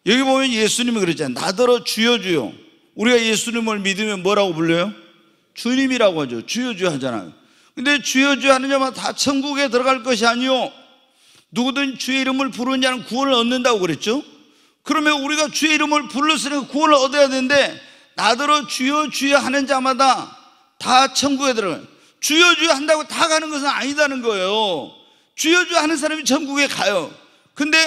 여기 보면 예수님이 그러잖아요. 나더러 주여 주여. 우리가 예수님을 믿으면 뭐라고 불려요? 주님이라고 하죠. 주여 주여 하잖아요. 근데 주여 주여 하는 자만 다 천국에 들어갈 것이 아니요. 누구든 주의 이름을 부르는 자는 구원을 얻는다고 그랬죠. 그러면 우리가 주의 이름을 불렀으니까 구원을 얻어야 되는데 나더러 주여 주여 하는 자마다 다 천국에 들어가요. 주여 주여 한다고 다 가는 것은 아니다는 거예요. 주여 주여 하는 사람이 천국에 가요. 근데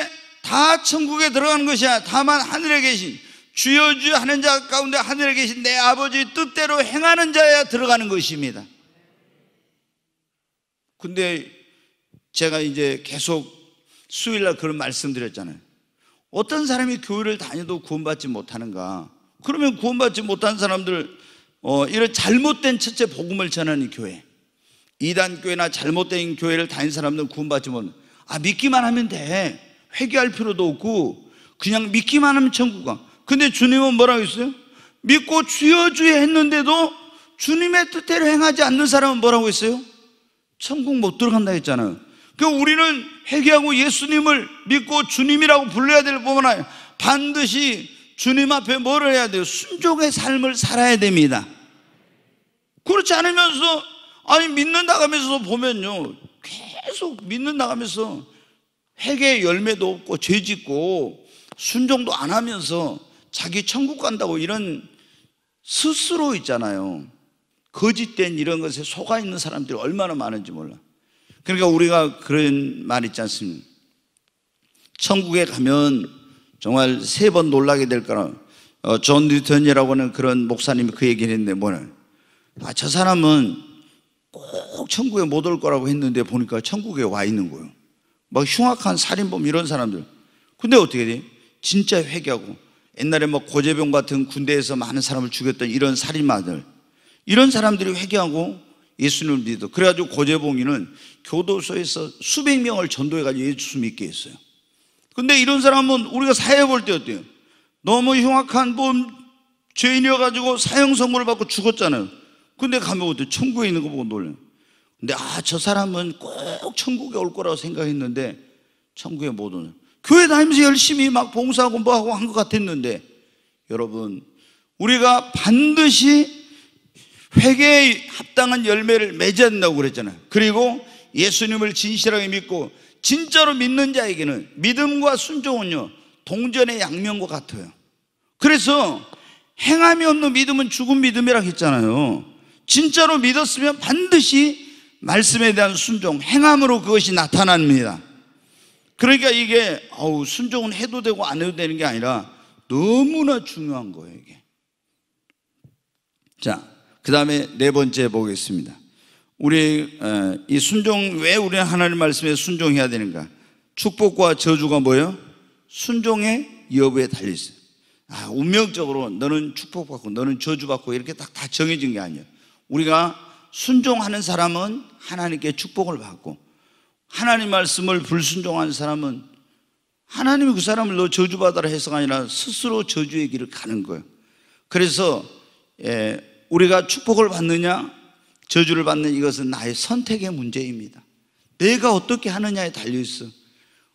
다 천국에 들어가는 것이야. 다만 하늘에 계신 주여 주 하는 자 가운데 하늘에 계신 내 아버지 뜻대로 행하는 자야 들어가는 것입니다. 근데 제가 이제 계속 수요일 날 그런 말씀드렸잖아요. 어떤 사람이 교회를 다녀도 구원받지 못하는가? 그러면 구원받지 못한 사람들 어, 이런 잘못된 첫째 복음을 전하는 교회, 이단 교회나 잘못된 교회를 다닌 사람들은 구원받지 못하는 아, 믿기만 하면 돼. 회개할 필요도 없고, 그냥 믿기만 하면 천국 가. 근데 주님은 뭐라고 했어요? 믿고 주여 주여 했는데도 주님의 뜻대로 행하지 않는 사람은 뭐라고 했어요? 천국 못 들어간다 했잖아요. 그 우리는 회개하고 예수님을 믿고 주님이라고 불러야 될 뿐만 아니라 반드시 주님 앞에 뭘 해야 돼요? 순종의 삶을 살아야 됩니다. 그렇지 않으면서 아니 믿는다 하면서 보면요 계속 믿는 나가면서 회개 열매도 없고 죄 짓고 순종도 안 하면서 자기 천국 간다고 이런 스스로 있잖아요. 거짓된 이런 것에 속아 있는 사람들이 얼마나 많은지 몰라. 그러니까 우리가 그런 말 있지 않습니까? 천국에 가면 정말 세 번 놀라게 될 거라. 어, 존 뉴턴이라고 하는 그런 목사님이 그 얘기를 했는데 뭐냐. 아, 저 사람은 꼭 천국에 못 올 거라고 했는데 보니까 천국에 와 있는 거예요. 막 흉악한 살인범 이런 사람들. 근데 어떻게 돼? 진짜 회개하고 옛날에 뭐 고재병 같은 군대에서 많은 사람을 죽였던 이런 살인마들 이런 사람들이 회개하고 예수님을 믿어. 그래가지고 고재봉이는 교도소에서 수백 명을 전도해가지고 예수 믿게 했어요. 근데 이런 사람은 우리가 사회 볼 때 어때요? 너무 흉악한 범 죄인이어가지고 사형 선고를 받고 죽었잖아요. 근데 가면 어때? 천국에 있는 거 보고 놀래. 근데 아, 저 사람은 꼭 천국에 올 거라고 생각했는데 천국에 못 오는. 교회 다니면서 열심히 막 봉사하고 뭐하고 한 것 같았는데 여러분, 우리가 반드시 회개에 합당한 열매를 맺어야 다고 그랬잖아요. 그리고 예수님을 진실하게 믿고 진짜로 믿는 자에게는 믿음과 순종은요, 동전의 양면과 같아요. 그래서 행함이 없는 믿음은 죽은 믿음이라고 했잖아요. 진짜로 믿었으면 반드시 말씀에 대한 순종, 행함으로 그것이 나타납니다. 그러니까 이게 어우 순종은 해도 되고 안 해도 되는 게 아니라 너무나 중요한 거예요, 이게. 자, 그다음에 네 번째 보겠습니다. 우리 이 순종 왜 우리는 하나님 말씀에 순종해야 되는가? 축복과 저주가 뭐예요? 순종의 여부에 달려 있어요. 아, 운명적으로 너는 축복받고 너는 저주받고 이렇게 딱 다 정해진 게 아니에요. 우리가 순종하는 사람은 하나님께 축복을 받고 하나님 말씀을 불순종하는 사람은 하나님이 그 사람을 너 저주받아라 해서가 아니라 스스로 저주의 길을 가는 거예요. 그래서 예, 우리가 축복을 받느냐 저주를 받는 이것은 나의 선택의 문제입니다. 내가 어떻게 하느냐에 달려 있어.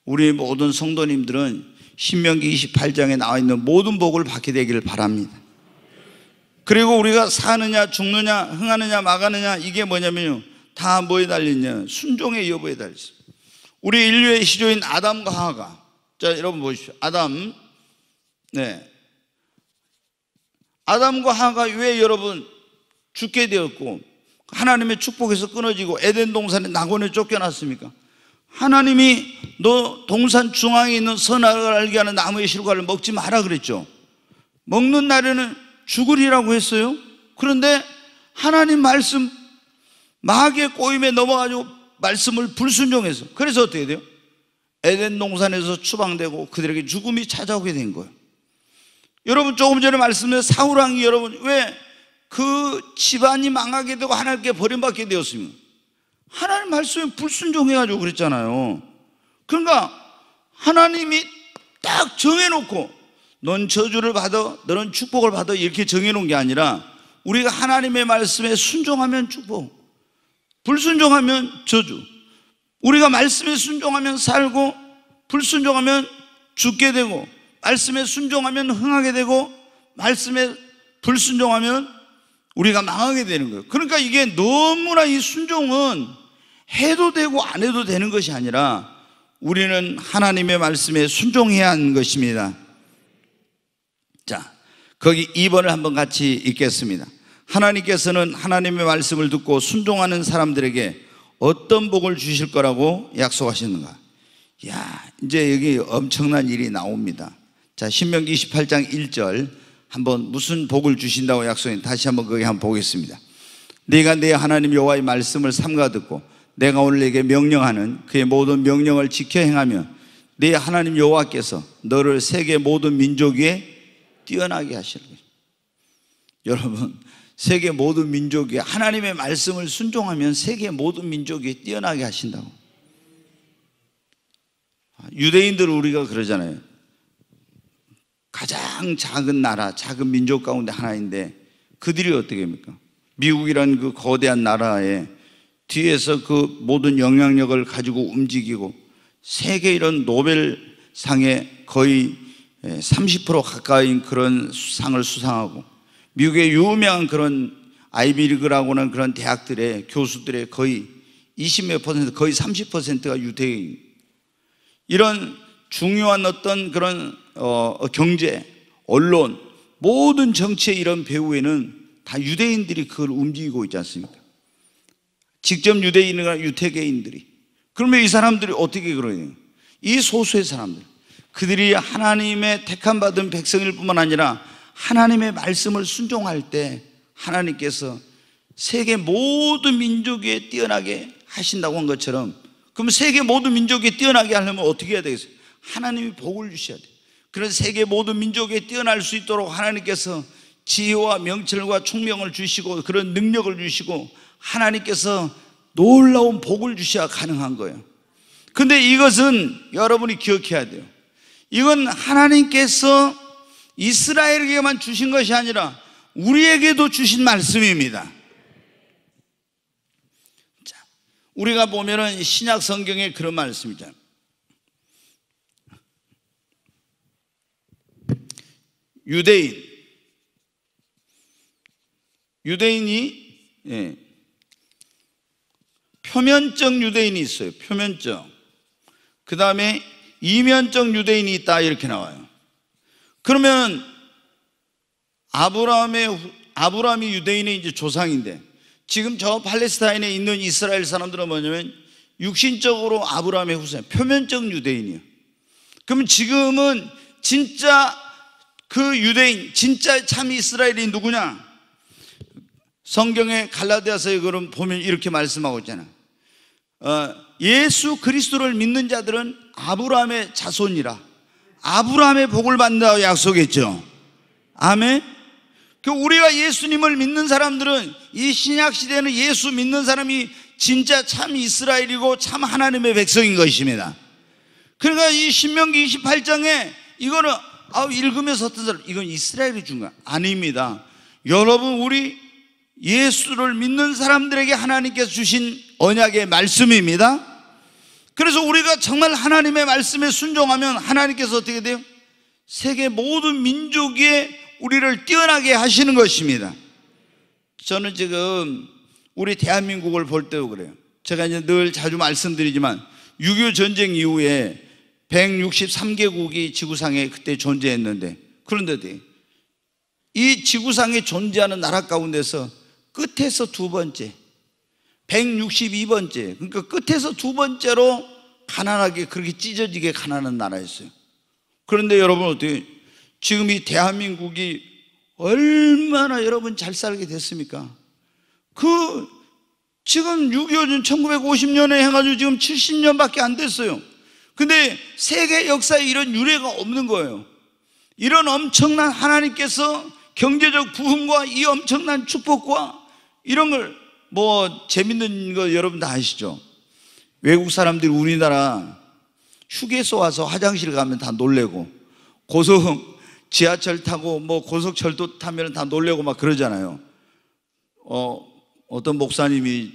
우리 모든 성도님들은 신명기 28장에 나와 있는 모든 복을 받게 되기를 바랍니다. 그리고 우리가 사느냐 죽느냐 흥하느냐 막하느냐 이게 뭐냐면요 다 뭐에 달리냐 순종의 여부에 달려 있 우리 인류의 시조인 아담과 하가 자 여러분 보십시오 아담 네 아담과 하가 왜 여러분 죽게 되었고 하나님의 축복에서 끊어지고 에덴 동산의 낙원에 쫓겨났습니까? 하나님이 너 동산 중앙에 있는 선악을 알게 하는 나무의 실과를 먹지 마라 그랬죠 먹는 날에는 죽으리라고 했어요. 그런데 하나님 말씀 마귀의 꼬임에 넘어가지고 말씀을 불순종해서 그래서 어떻게 돼요? 에덴 동산에서 추방되고 그들에게 죽음이 찾아오게 된 거예요. 여러분 조금 전에 말씀드린 사우랑이 여러분 왜 그 집안이 망하게 되고 하나님께 버림받게 되었습니까? 하나님 말씀에 불순종해 가지고 그랬잖아요. 그러니까 하나님이 딱 정해 놓고 넌 저주를 받아, 너는 축복을 받아 이렇게 정해놓은 게 아니라 우리가 하나님의 말씀에 순종하면 축복, 불순종하면 저주. 우리가 말씀에 순종하면 살고 불순종하면 죽게 되고 말씀에 순종하면 흥하게 되고 말씀에 불순종하면 우리가 망하게 되는 거예요. 그러니까 이게 너무나 이 순종은 해도 되고 안 해도 되는 것이 아니라 우리는 하나님의 말씀에 순종해야 하는 것입니다. 거기 2번을 한번 같이 읽겠습니다. 하나님께서는 하나님의 말씀을 듣고 순종하는 사람들에게 어떤 복을 주실 거라고 약속하시는가? 야, 이제 여기 엄청난 일이 나옵니다. 자, 신명기 28장 1절 한번 무슨 복을 주신다고 약속인 다시 한번 거기 한번 보겠습니다. 네가 내 하나님 여호와의 말씀을 삼가 듣고 내가 오늘 내게 명령하는 그의 모든 명령을 지켜 행하면 네 하나님 여호와께서 너를 세계 모든 민족 위에 뛰어나게 하시는 거예요. 여러분, 세계 모든 민족이 하나님의 말씀을 순종하면 세계 모든 민족이 뛰어나게 하신다고. 아, 유대인들 우리가 그러잖아요. 가장 작은 나라, 작은 민족 가운데 하나인데 그들이 어떻게 합니까? 미국이란 그 거대한 나라에 뒤에서 그 모든 영향력을 가지고 움직이고 세계 이런 노벨상에 거의 30% 예, 가까인 그런 상을 수상하고 미국의 유명한 그런 아이비리그라고는 하 그런 대학들의 교수들의 거의 20 몇 퍼센트, 거의 30%가 유대인. 이런 중요한 어떤 그런 어, 어, 경제, 언론, 모든 정치의 이런 배후에는 다 유대인들이 그걸 움직이고 있지 않습니까? 직접 유대인이나 유태계인들이. 그러면 이 사람들이 어떻게 그러냐? 이 소수의 사람들. 그들이 하나님의 택함받은 백성일 뿐만 아니라 하나님의 말씀을 순종할 때 하나님께서 세계 모든 민족에 뛰어나게 하신다고 한 것처럼 그럼 세계 모든 민족에 뛰어나게 하려면 어떻게 해야 되겠어요? 하나님이 복을 주셔야 돼요. 그래서 세계 모든 민족에 뛰어날 수 있도록 하나님께서 지혜와 명철과 총명을 주시고 그런 능력을 주시고 하나님께서 놀라운 복을 주셔야 가능한 거예요. 근데 이것은 여러분이 기억해야 돼요. 이건 하나님께서 이스라엘에게만 주신 것이 아니라 우리에게도 주신 말씀입니다. 자, 우리가 보면은 신약 성경에 그런 말씀이죠. 유대인. 유대인이, 예. 표면적 유대인이 있어요. 표면적. 그 다음에 이면적 유대인이 있다 이렇게 나와요. 그러면 아브라함의 아브라함이 유대인의 이제 조상인데 지금 저 팔레스타인에 있는 이스라엘 사람들은 뭐냐면 육신적으로 아브라함의 후세, 표면적 유대인이요. 그럼 지금은 진짜 그 유대인, 진짜 참 이스라엘이 누구냐? 성경의 갈라디아서에 그럼 보면 이렇게 말씀하고 있잖아. 어, 예수 그리스도를 믿는 자들은 아브라함의 자손이라 아브라함의 복을 받는다고 약속했죠. 아멘. 그 우리가 예수님을 믿는 사람들은 이 신약 시대는 예수 믿는 사람이 진짜 참 이스라엘이고 참 하나님의 백성인 것입니다. 그러니까 이 신명기 28장에 이거는 아 읽으면서 어떤 사람 이건 이스라엘이 준거 아닙니다. 여러분 우리 예수를 믿는 사람들에게 하나님께서 주신 언약의 말씀입니다. 그래서 우리가 정말 하나님의 말씀에 순종하면 하나님께서 어떻게 돼요? 세계 모든 민족에 우리를 뛰어나게 하시는 것입니다. 저는 지금 우리 대한민국을 볼 때도 그래요. 제가 이제 늘 자주 말씀드리지만 6.25 전쟁 이후에 163개국이 지구상에 그때 존재했는데 그런데도 이 지구상에 존재하는 나라 가운데서 끝에서 두 번째 162번째. 그러니까 끝에서 두 번째로 가난하게 그렇게 찢어지게 가난한 나라였어요. 그런데 여러분 어떻게 지금 이 대한민국이 얼마나 여러분 잘 살게 됐습니까? 그 지금 6.25년 1950년에 해가지고 지금 70년밖에 안 됐어요. 근데 세계 역사에 이런 유례가 없는 거예요. 이런 엄청난 하나님께서 경제적 부흥과 이 엄청난 축복과 이런 걸뭐 재밌는 거 여러분 다 아시죠? 외국 사람들이 우리나라 휴게소 와서 화장실 가면 다 놀래고 고속 지하철 타고 뭐 고속철도 타면 다 놀래고 막 그러잖아요. 어 어떤 목사님이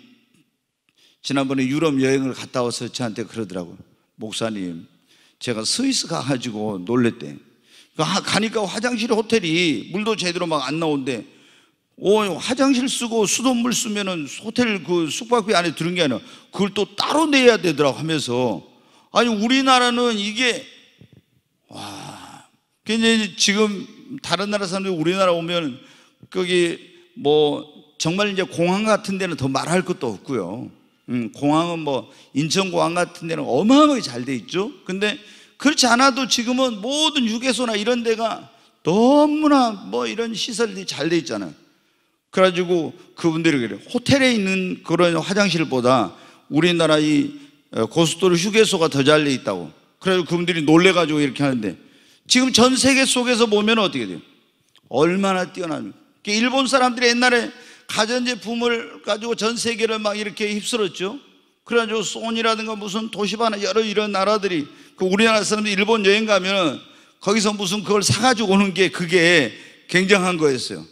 지난번에 유럽 여행을 갔다 와서 저한테 그러더라고요. 목사님, 제가 스위스 가가지고 놀랬대. 그 가니까 화장실 호텔이 물도 제대로 막안나온대 오, 화장실 쓰고 수돗물 쓰면은 호텔 그 숙박비 안에 드는 게 아니라 그걸 또 따로 내야 되더라고 하면서 아니 우리나라는 이게 와 굉장히 지금 다른 나라 사람들이 우리나라 오면 거기 뭐 정말 이제 공항 같은 데는 더 말할 것도 없고요. 음, 공항은 뭐 인천공항 같은 데는 어마어마하게 잘 돼 있죠. 근데 그렇지 않아도 지금은 모든 휴게소나 이런 데가 너무나 뭐 이런 시설들이 잘 돼 있잖아요. 그래가지고 그분들이 호텔에 있는 그런 화장실보다 우리나라 이 어, 고속도로 휴게소가 더잘돼 있다고. 그래서 그분들이 놀래가지고 이렇게 하는데 지금 전 세계 속에서 보면 어떻게 돼요? 얼마나 뛰어나니까 일본 사람들이 옛날에 가전제품을 가지고 전 세계를 막 이렇게 휩쓸었죠. 그래가지고 소니라든가 무슨 도시바나 여러 이런 나라들이 그 우리나라 사람들이 일본 여행 가면 거기서 무슨 그걸 사가지고 오는 게 그게 굉장한 거였어요.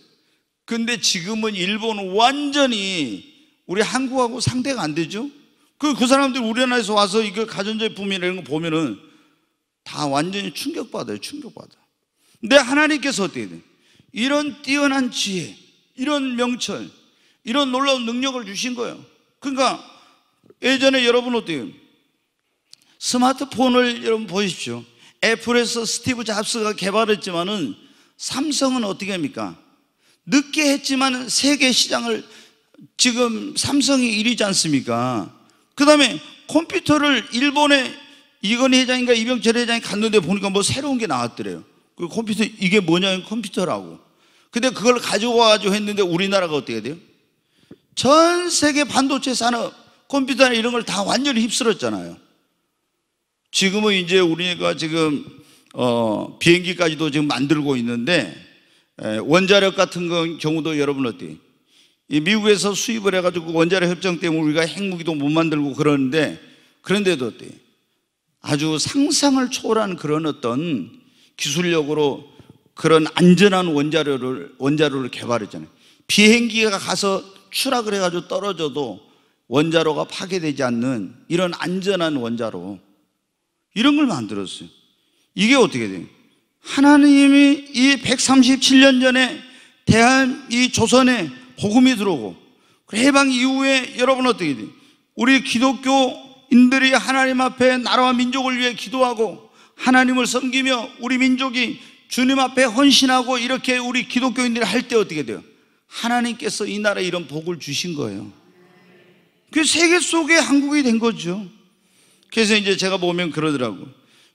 근데 지금은 일본은 완전히 우리 한국하고 상대가 안 되죠? 그, 그 사람들 우리나라에서 와서 이거 가전제품이라는 거 보면은 다 완전히 충격받아요, 충격받아. 근데 하나님께서 어떻게 돼? 이런 뛰어난 지혜, 이런 명철, 이런 놀라운 능력을 주신 거예요. 그러니까 예전에 여러분 어때요? 스마트폰을 여러분 보십시오. 애플에서 스티브 잡스가 개발했지만은 삼성은 어떻게 합니까? 늦게 했지만 세계 시장을 지금 삼성이 1위지 않습니까? 그 다음에 컴퓨터를 일본의 이건희 회장인가 이병철 회장이 갔는데 보니까 뭐 새로운 게 나왔더래요. 그 컴퓨터, 이게 뭐냐면 컴퓨터라고. 근데 그걸 가지고 와가지고 했는데 우리나라가 어떻게 돼요? 전 세계 반도체 산업, 컴퓨터나 이런 걸 다 완전히 휩쓸었잖아요. 지금은 이제 우리가 지금, 어, 비행기까지도 지금 만들고 있는데 원자력 같은 경우도 여러분 어때? 이 미국에서 수입을 해가지고 원자력 협정 때문에 우리가 핵무기도 못 만들고 그러는데 그런데도 어때? 아주 상상을 초월한 그런 어떤 기술력으로 그런 안전한 원자료를 원자료를 개발했잖아요. 비행기가 가서 추락을 해가지고 떨어져도 원자로가 파괴되지 않는 이런 안전한 원자로 이런 걸 만들었어요. 이게 어떻게 돼요? 하나님이 이 137년 전에 대한 이 조선에 복음이 들어오고 해방 이후에 여러분 어떻게 돼요? 우리 기독교인들이 하나님 앞에 나라와 민족을 위해 기도하고 하나님을 섬기며 우리 민족이 주님 앞에 헌신하고 이렇게 우리 기독교인들이 할 때 어떻게 돼요? 하나님께서 이 나라에 이런 복을 주신 거예요. 그 세계 속에 한국이 된 거죠. 그래서 이제 제가 보면 그러더라고.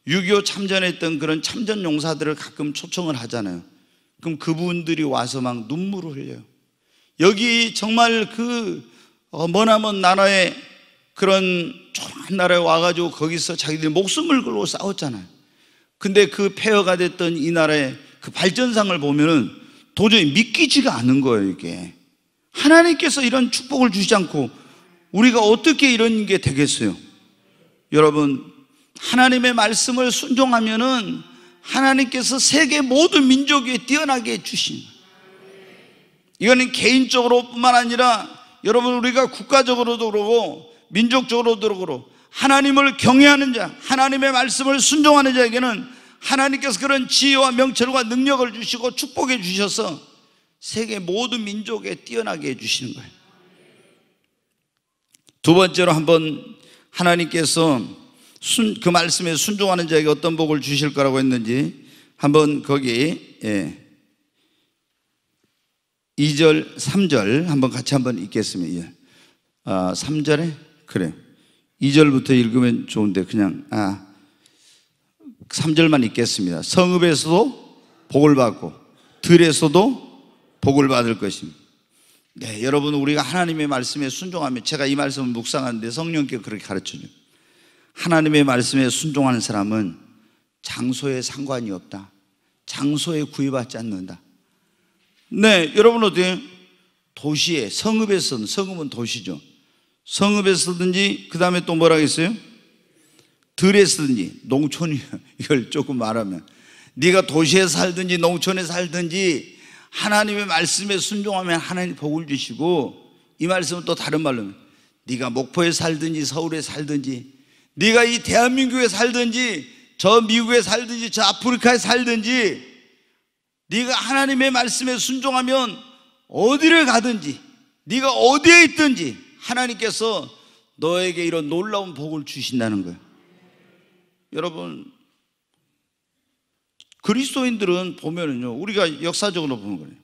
6.25 참전했던 그런 참전 용사들을 가끔 초청을 하잖아요. 그럼 그분들이 와서 막 눈물을 흘려요. 여기 정말 그 어, 머나먼 나라에 그런 조그만 나라에 와가지고 거기서 자기들이 목숨을 걸고 싸웠잖아요. 근데 그 폐허가 됐던 이 나라의 그 발전상을 보면은 도저히 믿기지가 않은 거예요, 이게. 하나님께서 이런 축복을 주지 않고 우리가 어떻게 이런 게 되겠어요? 여러분, 하나님의 말씀을 순종하면은 하나님께서 세계 모든 민족에 뛰어나게 주신 이거는 개인적으로뿐만 아니라 여러분 우리가 국가적으로도 그러고 민족적으로도 그러고 하나님을 경외하는 자, 하나님의 말씀을 순종하는 자에게는 하나님께서 그런 지혜와 명철과 능력을 주시고 축복해 주셔서 세계 모든 민족에 뛰어나게 해 주시는 거예요. 두 번째로 한번 하나님께서 순, 그 말씀에 순종하는 자에게 어떤 복을 주실 거라고 했는지 한번 거기 예. 2절, 3절 한번 같이 한번 읽겠습니다. 예. 아, 3절에 그래. 2절부터 읽으면 좋은데 그냥 아 3절만 읽겠습니다. 성읍에서도 복을 받고 들에서도 복을 받을 것입니다. 네, 여러분 우리가 하나님의 말씀에 순종하면 제가 이 말씀을 묵상하는데 성령께 그렇게 가르쳐 줍니다. 하나님의 말씀에 순종하는 사람은 장소에 상관이 없다. 장소에 구입하지 않는다. 네, 여러분 어때요? 도시에, 성읍에서든, 성읍은 도시죠. 성읍에서든지, 그 다음에 또 뭐라 했어요? 들에서든지, 농촌이, 이걸 조금 말하면. 네가 도시에 살든지, 농촌에 살든지, 하나님의 말씀에 순종하면 하나님 복을 주시고, 이 말씀은 또 다른 말로, 네가 목포에 살든지, 서울에 살든지, 네가 이 대한민국에 살든지 저 미국에 살든지 저 아프리카에 살든지 네가 하나님의 말씀에 순종하면 어디를 가든지 네가 어디에 있든지 하나님께서 너에게 이런 놀라운 복을 주신다는 거예요. 여러분 그리스도인들은 보면은요 우리가 역사적으로 보는 거예요.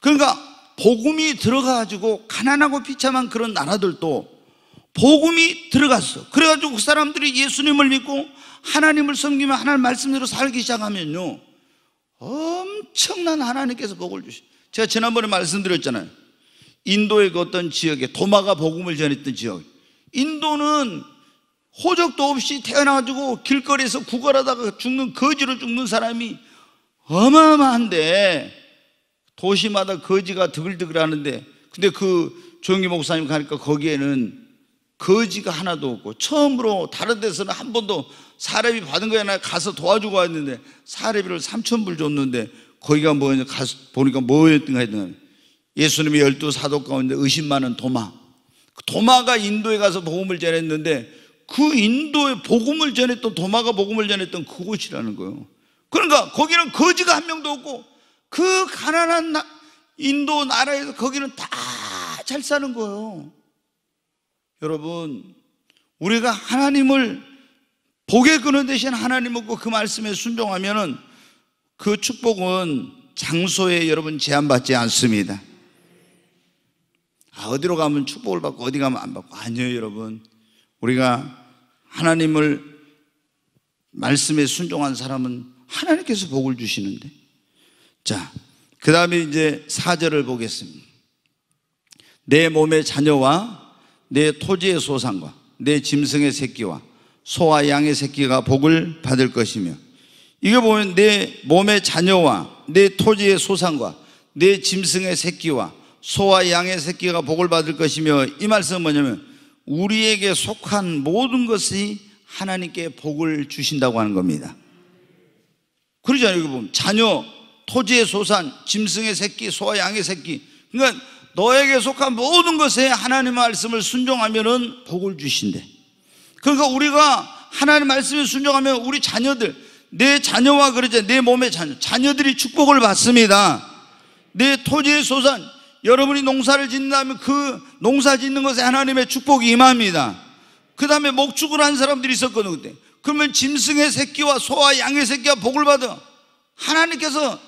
그러니까 복음이 들어가가지고 가난하고 비참한 그런 나라들도 복음이 들어갔어. 그래가지고 그 사람들이 예수님을 믿고 하나님을 섬기며 하나님 말씀대로 살기 시작하면요. 엄청난 하나님께서 복을 주시. 제가 지난번에 말씀드렸잖아요. 인도의 그 어떤 지역에 도마가 복음을 전했던 지역. 인도는 호적도 없이 태어나가지고 길거리에서 구걸하다가 죽는 거지로 죽는 사람이 어마어마한데 도시마다 거지가 드글드글 하는데 근데 그 조영기 목사님 가니까 거기에는 거지가 하나도 없고 처음으로 다른 데서는 한 번도 사례비 받은 거에 나 가서 도와주고 왔는데 사례비를 3천 불 줬는데 거기가 뭐냐 가서 보니까 뭐였던가 했더니 예수님의 열두 사도 가운데 의심 많은 도마 그 도마가 인도에 가서 복음을 전했는데 그 인도에 복음을 전했던 도마가 복음을 전했던 그곳이라는 거예요 그러니까 거기는 거지가 한 명도 없고 그 가난한 나, 인도 나라에서 거기는 다 잘 사는 거예요 여러분, 우리가 하나님을 복에 끄는 대신 하나님 없고 그 말씀에 순종하면그 축복은 장소에 여러분 제한받지 않습니다. 아, 어디로 가면 축복을 받고 어디 가면 안 받고. 아니요, 여러분. 우리가 하나님을 말씀에 순종한 사람은 하나님께서 복을 주시는데. 자, 그 다음에 이제 사절을 보겠습니다. 내 몸의 자녀와 내 토지의 소산과 내 짐승의 새끼와 소와 양의 새끼가 복을 받을 것이며 이거 보면 내 몸의 자녀와 내 토지의 소산과 내 짐승의 새끼와 소와 양의 새끼가 복을 받을 것이며 이 말씀은 뭐냐면 우리에게 속한 모든 것이 하나님께 복을 주신다고 하는 겁니다. 그러잖아요. 여기 보면 자녀, 토지의 소산, 짐승의 새끼, 소와 양의 새끼. 그러니까 너에게 속한 모든 것에 하나님 말씀을 순종하면은 복을 주신대. 그러니까 우리가 하나님 말씀에 순종하면 우리 자녀들, 내 자녀와 그러지, 내 몸의 자녀, 자녀들이 축복을 받습니다. 내 토지의 소산, 여러분이 농사를 짓는다면 그 농사 짓는 것에 하나님의 축복이 임합니다. 그 다음에 목축을 한 사람들이 있었거든, 그때. 그러면 짐승의 새끼와 소와 양의 새끼가 복을 받아. 하나님께서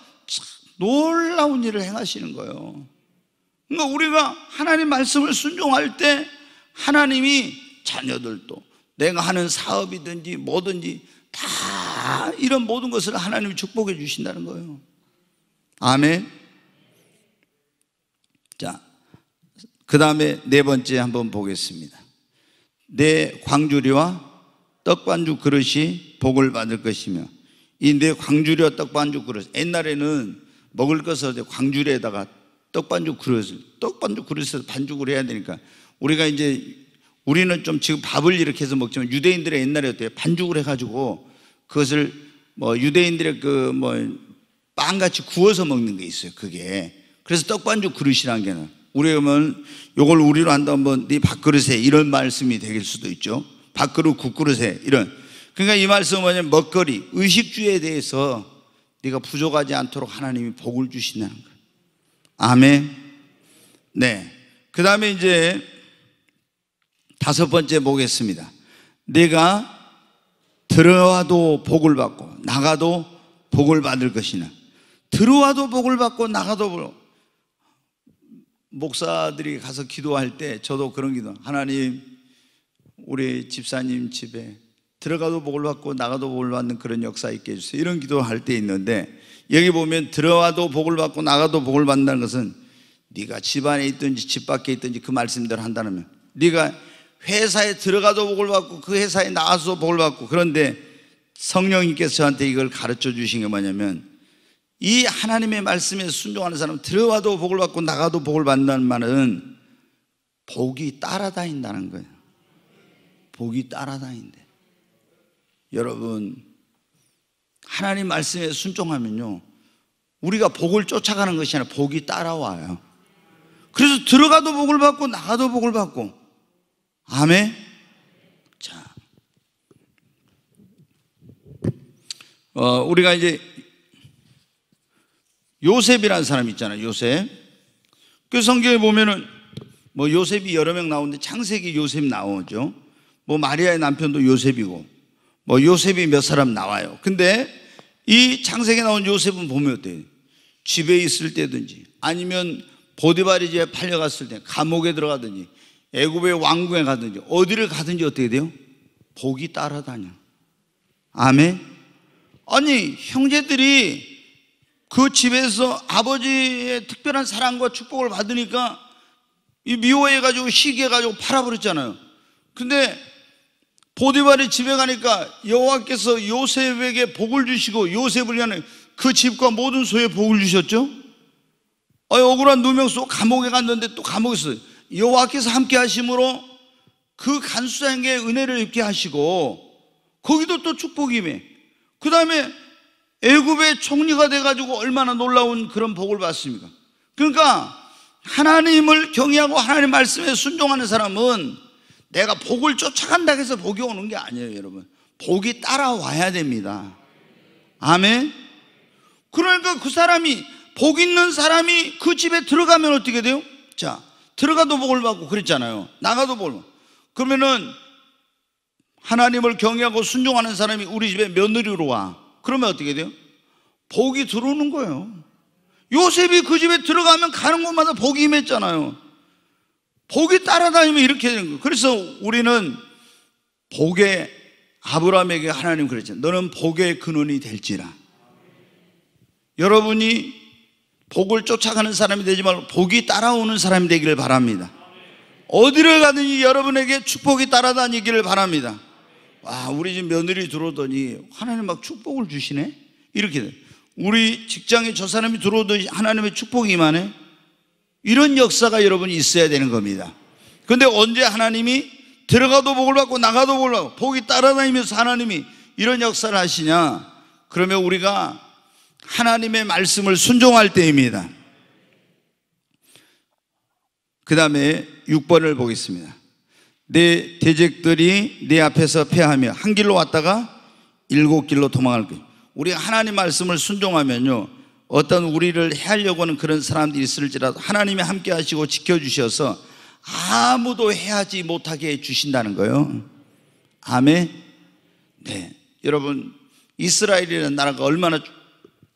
놀라운 일을 행하시는 거예요. 그러니까 우리가 하나님 말씀을 순종할 때 하나님이 자녀들도 내가 하는 사업이든지 뭐든지 다 이런 모든 것을 하나님이 축복해 주신다는 거예요. 아멘. 자, 그 다음에 네 번째 한번 보겠습니다. 내 광주리와 떡반죽 그릇이 복을 받을 것이며 이 내 광주리와 떡반죽 그릇 옛날에는 먹을 것을 광주리에다가 떡반죽 그릇을 떡반죽 그릇에서 반죽을 해야 되니까 우리가 이제 우리는 좀 지금 밥을 이렇게 해서 먹지만 유대인들의 옛날에 어때요? 반죽을 해가지고 그것을 뭐 유대인들의 그 뭐 빵같이 구워서 먹는 게 있어요. 그게 그래서 떡반죽 그릇이라는 게는 우리 보면 요걸 우리로 한다면 뭐네 밥그릇에 이런 말씀이 될 수도 있죠. 밥그릇 국그릇에 이런 그러니까 이 말씀은 뭐냐면 먹거리 의식주에 대해서 네가 부족하지 않도록 하나님이 복을 주신다는 거예요. 아멘. 네. 그 다음에 이제 다섯 번째 보겠습니다. 내가 들어와도 복을 받고 나가도 복을 받을 것이나 들어와도 복을 받고 나가도 복을 목사들이 가서 기도할 때 저도 그런 기도 하나님 우리 집사님 집에 들어가도 복을 받고 나가도 복을 받는 그런 역사 있게 해주세요 이런 기도할 때 있는데 여기 보면 들어와도 복을 받고 나가도 복을 받는다는 것은 네가 집 안에 있든지 집 밖에 있든지 그 말씀대로 한다면 네가 회사에 들어가도 복을 받고 그 회사에 나와서 복을 받고 그런데 성령님께서 저한테 이걸 가르쳐 주신 게 뭐냐면 이 하나님의 말씀에 순종하는 사람 들어와도 복을 받고 나가도 복을 받는다는 말은 복이 따라다닌다는 거예요. 복이 따라다닌대. 여러분 하나님 말씀에 순종하면요. 우리가 복을 쫓아가는 것이 아니라 복이 따라와요. 그래서 들어가도 복을 받고 나가도 복을 받고. 아멘. 자. 어, 우리가 이제 요셉이라는 사람 있잖아요. 요셉. 그 성경에 보면은 뭐 요셉이 여러 명 나오는데 창세기 요셉 나오죠. 뭐 마리아의 남편도 요셉이고 뭐 요셉이 몇 사람 나와요. 근데 이 창세기에 나온 요셉은 보면 어때요? 집에 있을 때든지 아니면 보디바리지에 팔려갔을 때 감옥에 들어가든지 애굽의 왕궁에 가든지 어디를 가든지 어떻게 돼요? 복이 따라다녀. 아멘. 아니 형제들이 그 집에서 아버지의 특별한 사랑과 축복을 받으니까 미워해가지고 시기해가지고 팔아버렸잖아요. 근데 보디발이 집에 가니까 여호와께서 요셉에게 복을 주시고 요셉을 위한그 집과 모든 소에 복을 주셨죠. 어, 억울한 누명 속 감옥에 갔는데 또 감옥에 있 여호와께서 함께 하심으로 그 간수장에게 은혜를 입게 하시고 거기도 또 축복이며 그 다음에 애굽의 총리가 돼가지고 얼마나 놀라운 그런 복을 받습니까? 그러니까 하나님을 경외하고 하나님 말씀에 순종하는 사람은 내가 복을 쫓아간다 해서 복이 오는 게 아니에요, 여러분. 복이 따라와야 됩니다. 아멘. 그러니까 그 사람이 복 있는 사람이 그 집에 들어가면 어떻게 돼요? 자, 들어가도 복을 받고 그랬잖아요. 나가도 복을. 그러면은 하나님을 경외하고 순종하는 사람이 우리 집에 며느리로 와. 그러면 어떻게 돼요? 복이 들어오는 거예요. 요셉이 그 집에 들어가면 가는 곳마다 복이 임했잖아요. 복이 따라다니면 이렇게 되는 거예요. 그래서 우리는 복의 아브라함에게 하나님 그랬죠 너는 복의 근원이 될지라. 여러분이 복을 쫓아가는 사람이 되지 말고 복이 따라오는 사람이 되기를 바랍니다. 어디를 가든지 여러분에게 축복이 따라다니기를 바랍니다. 와, 우리 집 며느리 들어오더니 하나님 막 축복을 주시네? 이렇게 돼. 우리 직장에 저 사람이 들어오더니 하나님의 축복이 임하네? 이런 역사가 여러분이 있어야 되는 겁니다. 근데 언제 하나님이 들어가도 복을 받고 나가도 복을 받고 복이 따라다니면서 하나님이 이런 역사를 하시냐? 그러면 우리가 하나님의 말씀을 순종할 때입니다. 그 다음에 6번을 보겠습니다. 내 대적들이 내 앞에서 패하며 한 길로 왔다가 일곱 길로 도망할 것. 우리 하나님 말씀을 순종하면요. 어떤 우리를 해하려고 하는 그런 사람들이 있을지라도 하나님이 함께 하시고 지켜주셔서 아무도 해하지 못하게 해주신다는 거예요. 아멘. 네. 여러분, 이스라엘이라는 나라가 얼마나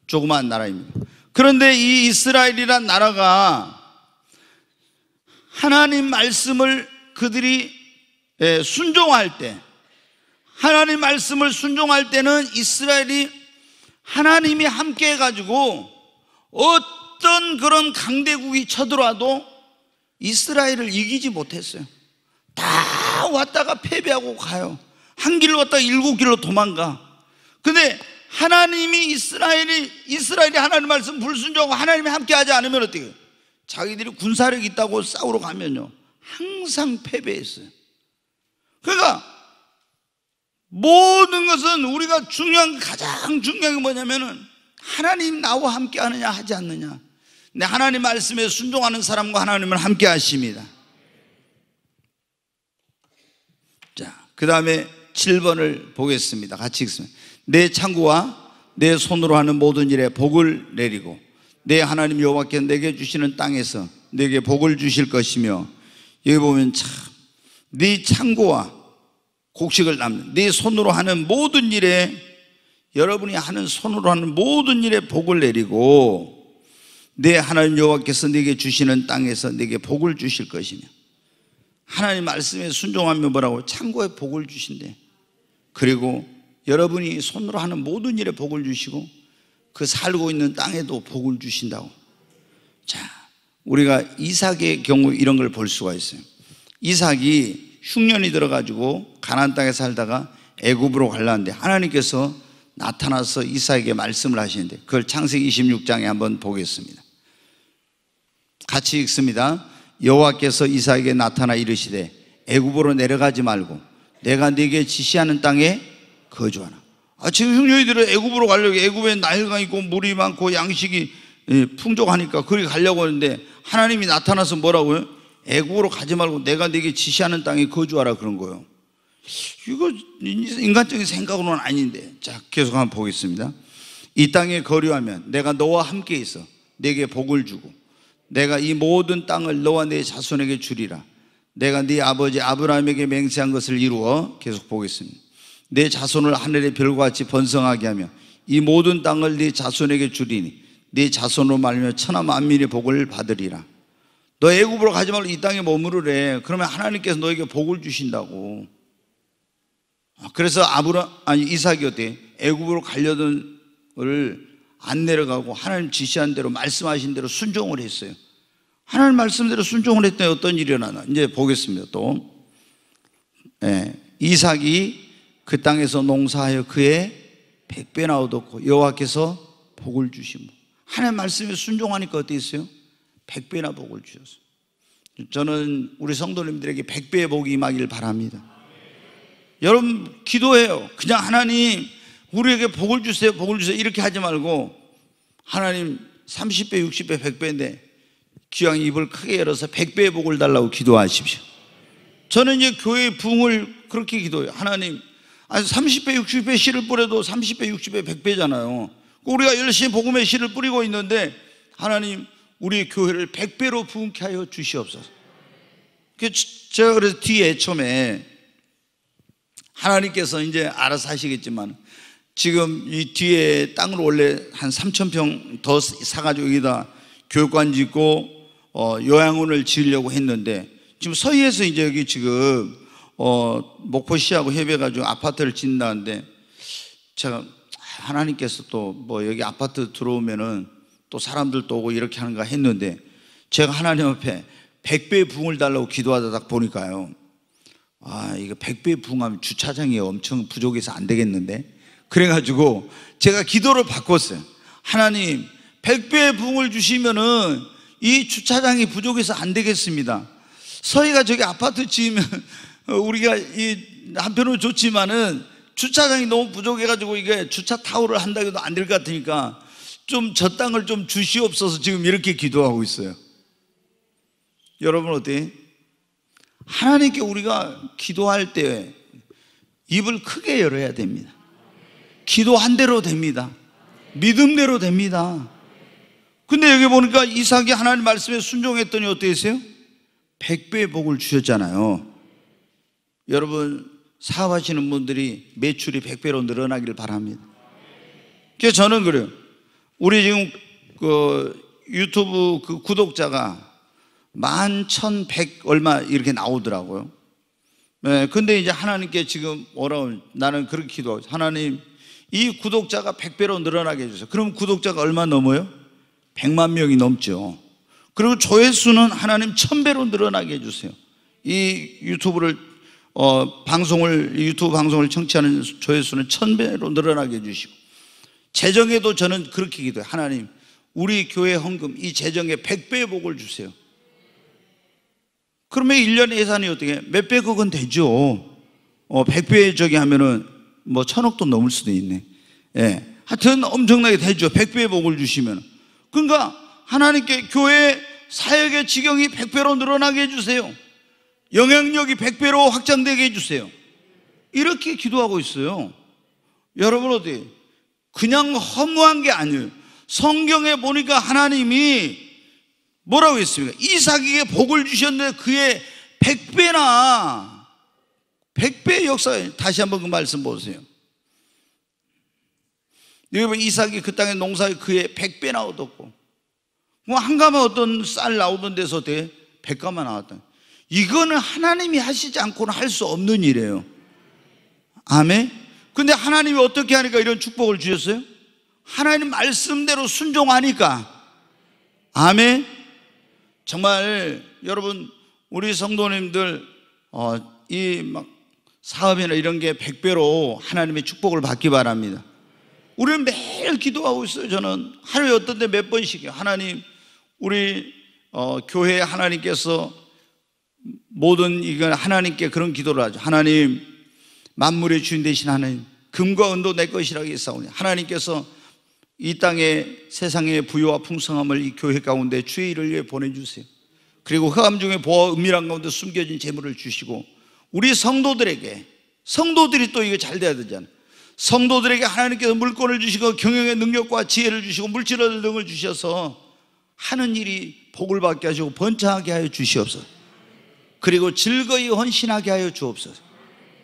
조그마한 나라입니다. 그런데 이 이스라엘이란 나라가 하나님 말씀을 그들이 예, 순종할 때, 하나님 말씀을 순종할 때는 이스라엘이 하나님이 함께 해가지고 어떤 그런 강대국이 쳐들어와도 이스라엘을 이기지 못했어요. 다 왔다가 패배하고 가요. 한 길로 왔다가 일곱 길로 도망가. 근데 하나님이 이스라엘이, 이스라엘이 하나님 말씀 불순종하고 하나님이 함께 하지 않으면 어떻게 해요? 자기들이 군사력 있다고 싸우러 가면요. 항상 패배했어요. 그러니까 모든 것은 우리가 중요한 가장 중요한 게 뭐냐면은 하나님 나와 함께 하느냐 하지 않느냐. 내 네, 하나님 말씀에 순종하는 사람과 하나님을 함께 하십니다. 자, 그다음에 7번을 보겠습니다. 같이 읽습니다. 내 창구와 내 손으로 하는 모든 일에 복을 내리고 내 하나님 여호와께 내게 주시는 땅에서 내게 복을 주실 것이며 여기 보면 참 네 창고와 곡식을 남는 네 손으로 하는 모든 일에 여러분이 하는 손으로 하는 모든 일에 복을 내리고 내 하나님 여호와께서 네게 주시는 땅에서 네게 복을 주실 것이며 하나님 말씀에 순종하면 뭐라고 참고에 복을 주신대 그리고 여러분이 손으로 하는 모든 일에 복을 주시고 그 살고 있는 땅에도 복을 주신다고 자 우리가 이삭의 경우 이런 걸 볼 수가 있어요 이삭이 흉년이 들어가지고 가나안 땅에 살다가 애굽으로 갈라는데 하나님께서 나타나서 이삭에게 말씀을 하시는데 그걸 창세기 26장에 한번 보겠습니다. 같이 읽습니다. 여호와께서 이삭에게 나타나 이르시되 애굽으로 내려가지 말고 내가 네게 지시하는 땅에 거주하라. 아, 지금 흉년이들은 애굽으로 가려고 애굽에 나일강 있고 물이 많고 양식이 예, 풍족하니까 그리 가려고 하는데 하나님이 나타나서 뭐라고요? 애국으로 가지 말고 내가 네게 지시하는 땅에 거주하라 그런 거예요. 이거 인간적인 생각으로는 아닌데. 자, 계속 한번 보겠습니다. 이 땅에 거류하면 내가 너와 함께 있어 내게 복을 주고 내가 이 모든 땅을 너와 내 자손에게 주리라. 내가 네 아버지 아브라함에게 맹세한 것을 이루어 계속 보겠습니다. 내 자손을 하늘의 별과 같이 번성하게 하며 이 모든 땅을 네 자손에게 주리니 네 자손으로 말며 천하 만민의 복을 받으리라. 너 애굽으로 가지 말고 이 땅에 머무르래. 그러면 하나님께서 너에게 복을 주신다고. 어, 그래서 아브라 아니 이삭이 어때? 애굽으로 가려던 거안 내려가고 하나님 지시한 대로 말씀하신 대로 순종을 했어요. 하나님 말씀대로 순종을 했더니 어떤 일이 일어나나? 이제 보겠습니다. 또 예, 이삭이 그 땅에서 농사하여 그의 백배나 얻었고 여호와께서 복을 주시 하나님 말씀에 순종하니까 어떻어요 100배나 복을 주셨어요. 저는 우리 성도님들에게 100배의 복이 임하길 바랍니다. 여러분 기도해요. 그냥 하나님 우리에게 복을 주세요. 복을 주세요. 이렇게 하지 말고 하나님 30배, 60배, 100배인데 기왕 입을 크게 열어서 100배의 복을 달라고 기도하십시오. 저는 이제 교회 붕을 그렇게 기도해요. 하나님 아니 30배, 60배 씨를 뿌려도 30배, 60배, 100배잖아요. 우리가 열심히 복음의 씨를 뿌리고 있는데 하나님 우리 교회를 백배로 부흥케 하여 주시옵소서. 제가 그 그래서 뒤에 처음에 하나님께서 이제 알아서 하시겠지만 지금 이 뒤에 땅을 원래 한 3천 평더 사가지고 여기다 교육관 짓고 어, 요양원을 지으려고 했는데 지금 서해에서 이제 여기 지금 어, 목포시하고 협의해가지고 아파트를 짓는다는데 제가 하나님께서 또 뭐 여기 아파트 들어오면은 또 사람들도 오고 이렇게 하는가 했는데 제가 하나님 앞에 백배의 붕을 달라고 기도하다 딱 보니까요. 아, 이거 백배의 붕하면 주차장이 엄청 부족해서 안 되겠는데. 그래가지고 제가 기도를 바꿨어요. 하나님, 백배의 붕을 주시면은 이 주차장이 부족해서 안 되겠습니다. 서희가 저기 아파트 지으면 우리가 이 한편으로 좋지만은 주차장이 너무 부족해가지고 이게 주차 타워를 한다 해도 안 될 것 같으니까 좀저 땅을 좀 주시옵소서 지금 이렇게 기도하고 있어요. 여러분 어때? 하나님께 우리가 기도할 때 입을 크게 열어야 됩니다. 기도한 대로 됩니다. 믿음대로 됩니다. 근데 여기 보니까 이삭이 하나님 말씀에 순종했더니 어떻게 했어요? 백배의 복을 주셨잖아요. 여러분 사업하시는 분들이 매출이 백배로 늘어나기를 바랍니다. 그래서 저는 그래요. 우리 지금 그 유튜브 그 구독자가 만 천 백 얼마 이렇게 나오더라고요. 네, 근데 이제 하나님께 지금 어려운 나는 그렇게 기도 하나님 이 구독자가 백배로 늘어나게 해주세요. 그럼 구독자가 얼마 넘어요? 백만 명이 넘죠. 그리고 조회수는 하나님 천배로 늘어나게 해주세요. 이 유튜브를, 어, 방송을, 유튜브 방송을 청취하는 조회수는 천배로 늘어나게 해주시고. 재정에도 저는 그렇게 기도해요. 하나님, 우리 교회 헌금, 이 재정에 100배의 복을 주세요. 그러면 1년 예산이 어떻게, 몇백억은 되죠. 어, 100배 저기 하면은 뭐 천억도 넘을 수도 있네. 예. 하여튼 엄청나게 되죠. 100배의 복을 주시면. 그러니까 하나님께 교회 사역의 지경이 100배로 늘어나게 해주세요. 영향력이 100배로 확장되게 해주세요. 이렇게 기도하고 있어요. 여러분 어디 그냥 허무한 게 아니에요. 성경에 보니까 하나님이 뭐라고 했습니까? 이삭에게 복을 주셨는데 그의 100배나 100배의 역사 다시 한번 그 말씀 보세요. 여러분 이삭이 그 땅의 농사에 그의 100배나 얻었고 뭐 한 가마 어떤 쌀 나오던 데서 대 100가마 나왔다. 이거는 하나님이 하시지 않고는 할 수 없는 일이에요. 아멘. 근데 하나님이 어떻게 하니까 이런 축복을 주셨어요? 하나님 말씀대로 순종하니까. 아멘. 정말 여러분, 우리 성도님들, 어, 이 막 사업이나 이런 게 100배로 하나님의 축복을 받기 바랍니다. 우리는 매일 기도하고 있어요. 저는 하루에 어떤 때몇 번씩이요. 하나님, 우리 어, 교회 하나님께서 모든 이건 하나님께 그런 기도를 하죠. 하나님, 만물의 주인 되신 하나님 금과 은도 내 것이라고 했사오니 하나님께서 이 땅에 세상의 부유와 풍성함을 이 교회 가운데 주의 일을 위해 보내주세요 그리고 흑암 중에 보아 은밀한 가운데 숨겨진 재물을 주시고 우리 성도들에게 성도들이 또 이거 잘 돼야 되잖아요 성도들에게 하나님께서 물권을 주시고 경영의 능력과 지혜를 주시고 물질을 등을 주셔서 하는 일이 복을 받게 하시고 번창하게 하여 주시옵소서 그리고 즐거이 헌신하게 하여 주옵소서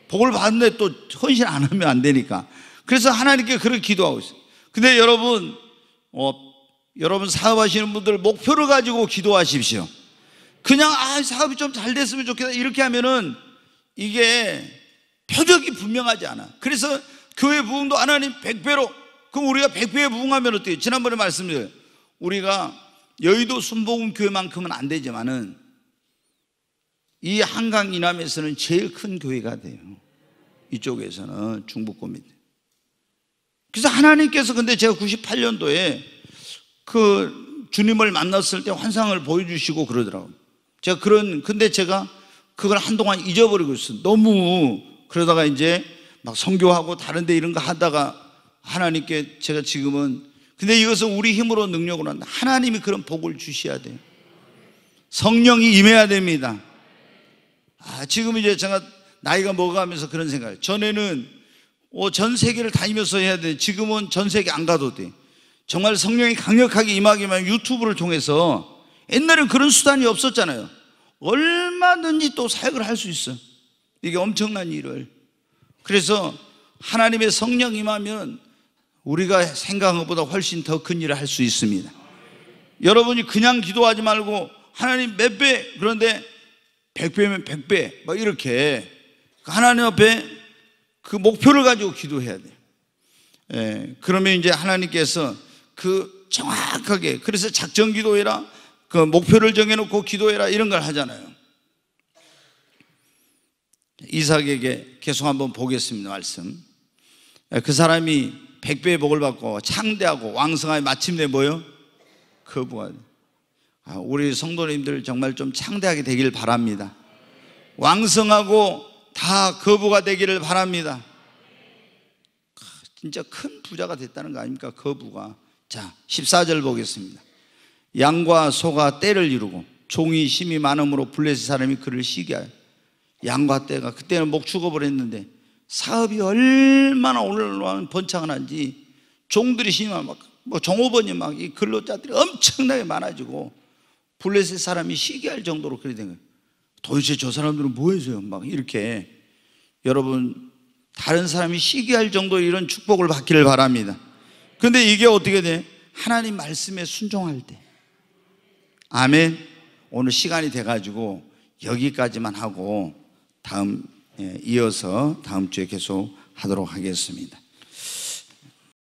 복을 받는데 또 헌신 안 하면 안 되니까. 그래서 하나님께 그렇게 기도하고 있어요. 근데 여러분, 어, 여러분 사업하시는 분들 목표를 가지고 기도하십시오. 그냥, 아, 사업이 좀 잘 됐으면 좋겠다. 이렇게 하면은 이게 표적이 분명하지 않아. 그래서 교회 부흥도 하나님 100배로, 그럼 우리가 100배에 부흥하면 어때요? 지난번에 말씀드렸어요 우리가 여의도 순복음 교회만큼은 안 되지만은 이 한강 이남에서는 제일 큰 교회가 돼요. 이쪽에서는 중북고입니 그래서 하나님께서 근데 제가 98년도에 그 주님을 만났을 때 환상을 보여주시고 그러더라고요. 제가 그런, 근데 제가 그걸 한동안 잊어버리고 있어요. 너무 그러다가 이제 막 성교하고 다른데 이런 거 하다가 하나님께 제가 지금은 근데 이것은 우리 힘으로 능력으로 한다. 하나님이 그런 복을 주셔야 돼요. 성령이 임해야 됩니다. 아, 지금 이제 제가 나이가 먹어가면서 그런 생각을 전에는 어, 전 세계를 다니면서 해야 돼. 지금은 전 세계 안 가도 돼. 정말 성령이 강력하게 임하기만 유튜브를 통해서 옛날엔 그런 수단이 없었잖아요. 얼마든지 또 사역을 할 수 있어. 이게 엄청난 일을. 그래서 하나님의 성령 임하면 우리가 생각한 것보다 훨씬 더 큰 일을 할 수 있습니다. 여러분이 그냥 기도하지 말고 하나님 몇 배, 그런데 100배면 100배 막 이렇게 그러니까 하나님 앞에 그 목표를 가지고 기도해야 돼요. 예, 그러면 이제 하나님께서 그 정확하게 그래서 작전 기도해라 그 목표를 정해놓고 기도해라 이런 걸 하잖아요. 이삭에게 계속 한번 보겠습니다 말씀. 예, 그 사람이 백배의 복을 받고 창대하고 왕성하게 마침내 뭐요? 거부가 돼. 아, 우리 성도님들 정말 좀 창대하게 되길 바랍니다. 왕성하고 다 거부가 되기를 바랍니다. 진짜 큰 부자가 됐다는 거 아닙니까? 거부가. 자, 14절 보겠습니다. 양과 소가 때를 이루고 종이 심이 많음으로 블레셋 사람이 그를 시기하여 양과 때가 그때는 목 죽어버렸는데 사업이 얼마나 올라오 번창을 한지 종들이 심하면 막, 뭐 종업원이 막 이 근로자들이 엄청나게 많아지고 블레셋 사람이 시기할 정도로 그렇게 된 거예요. 도대체 저 사람들은 뭐 해서요? 막 이렇게 여러분 다른 사람이 시기할 정도의 이런 축복을 받기를 바랍니다. 근데 이게 어떻게 돼? 하나님 말씀에 순종할 때. 아멘. 오늘 시간이 돼 가지고 여기까지만 하고 다음 예, 이어서 다음 주에 계속 하도록 하겠습니다.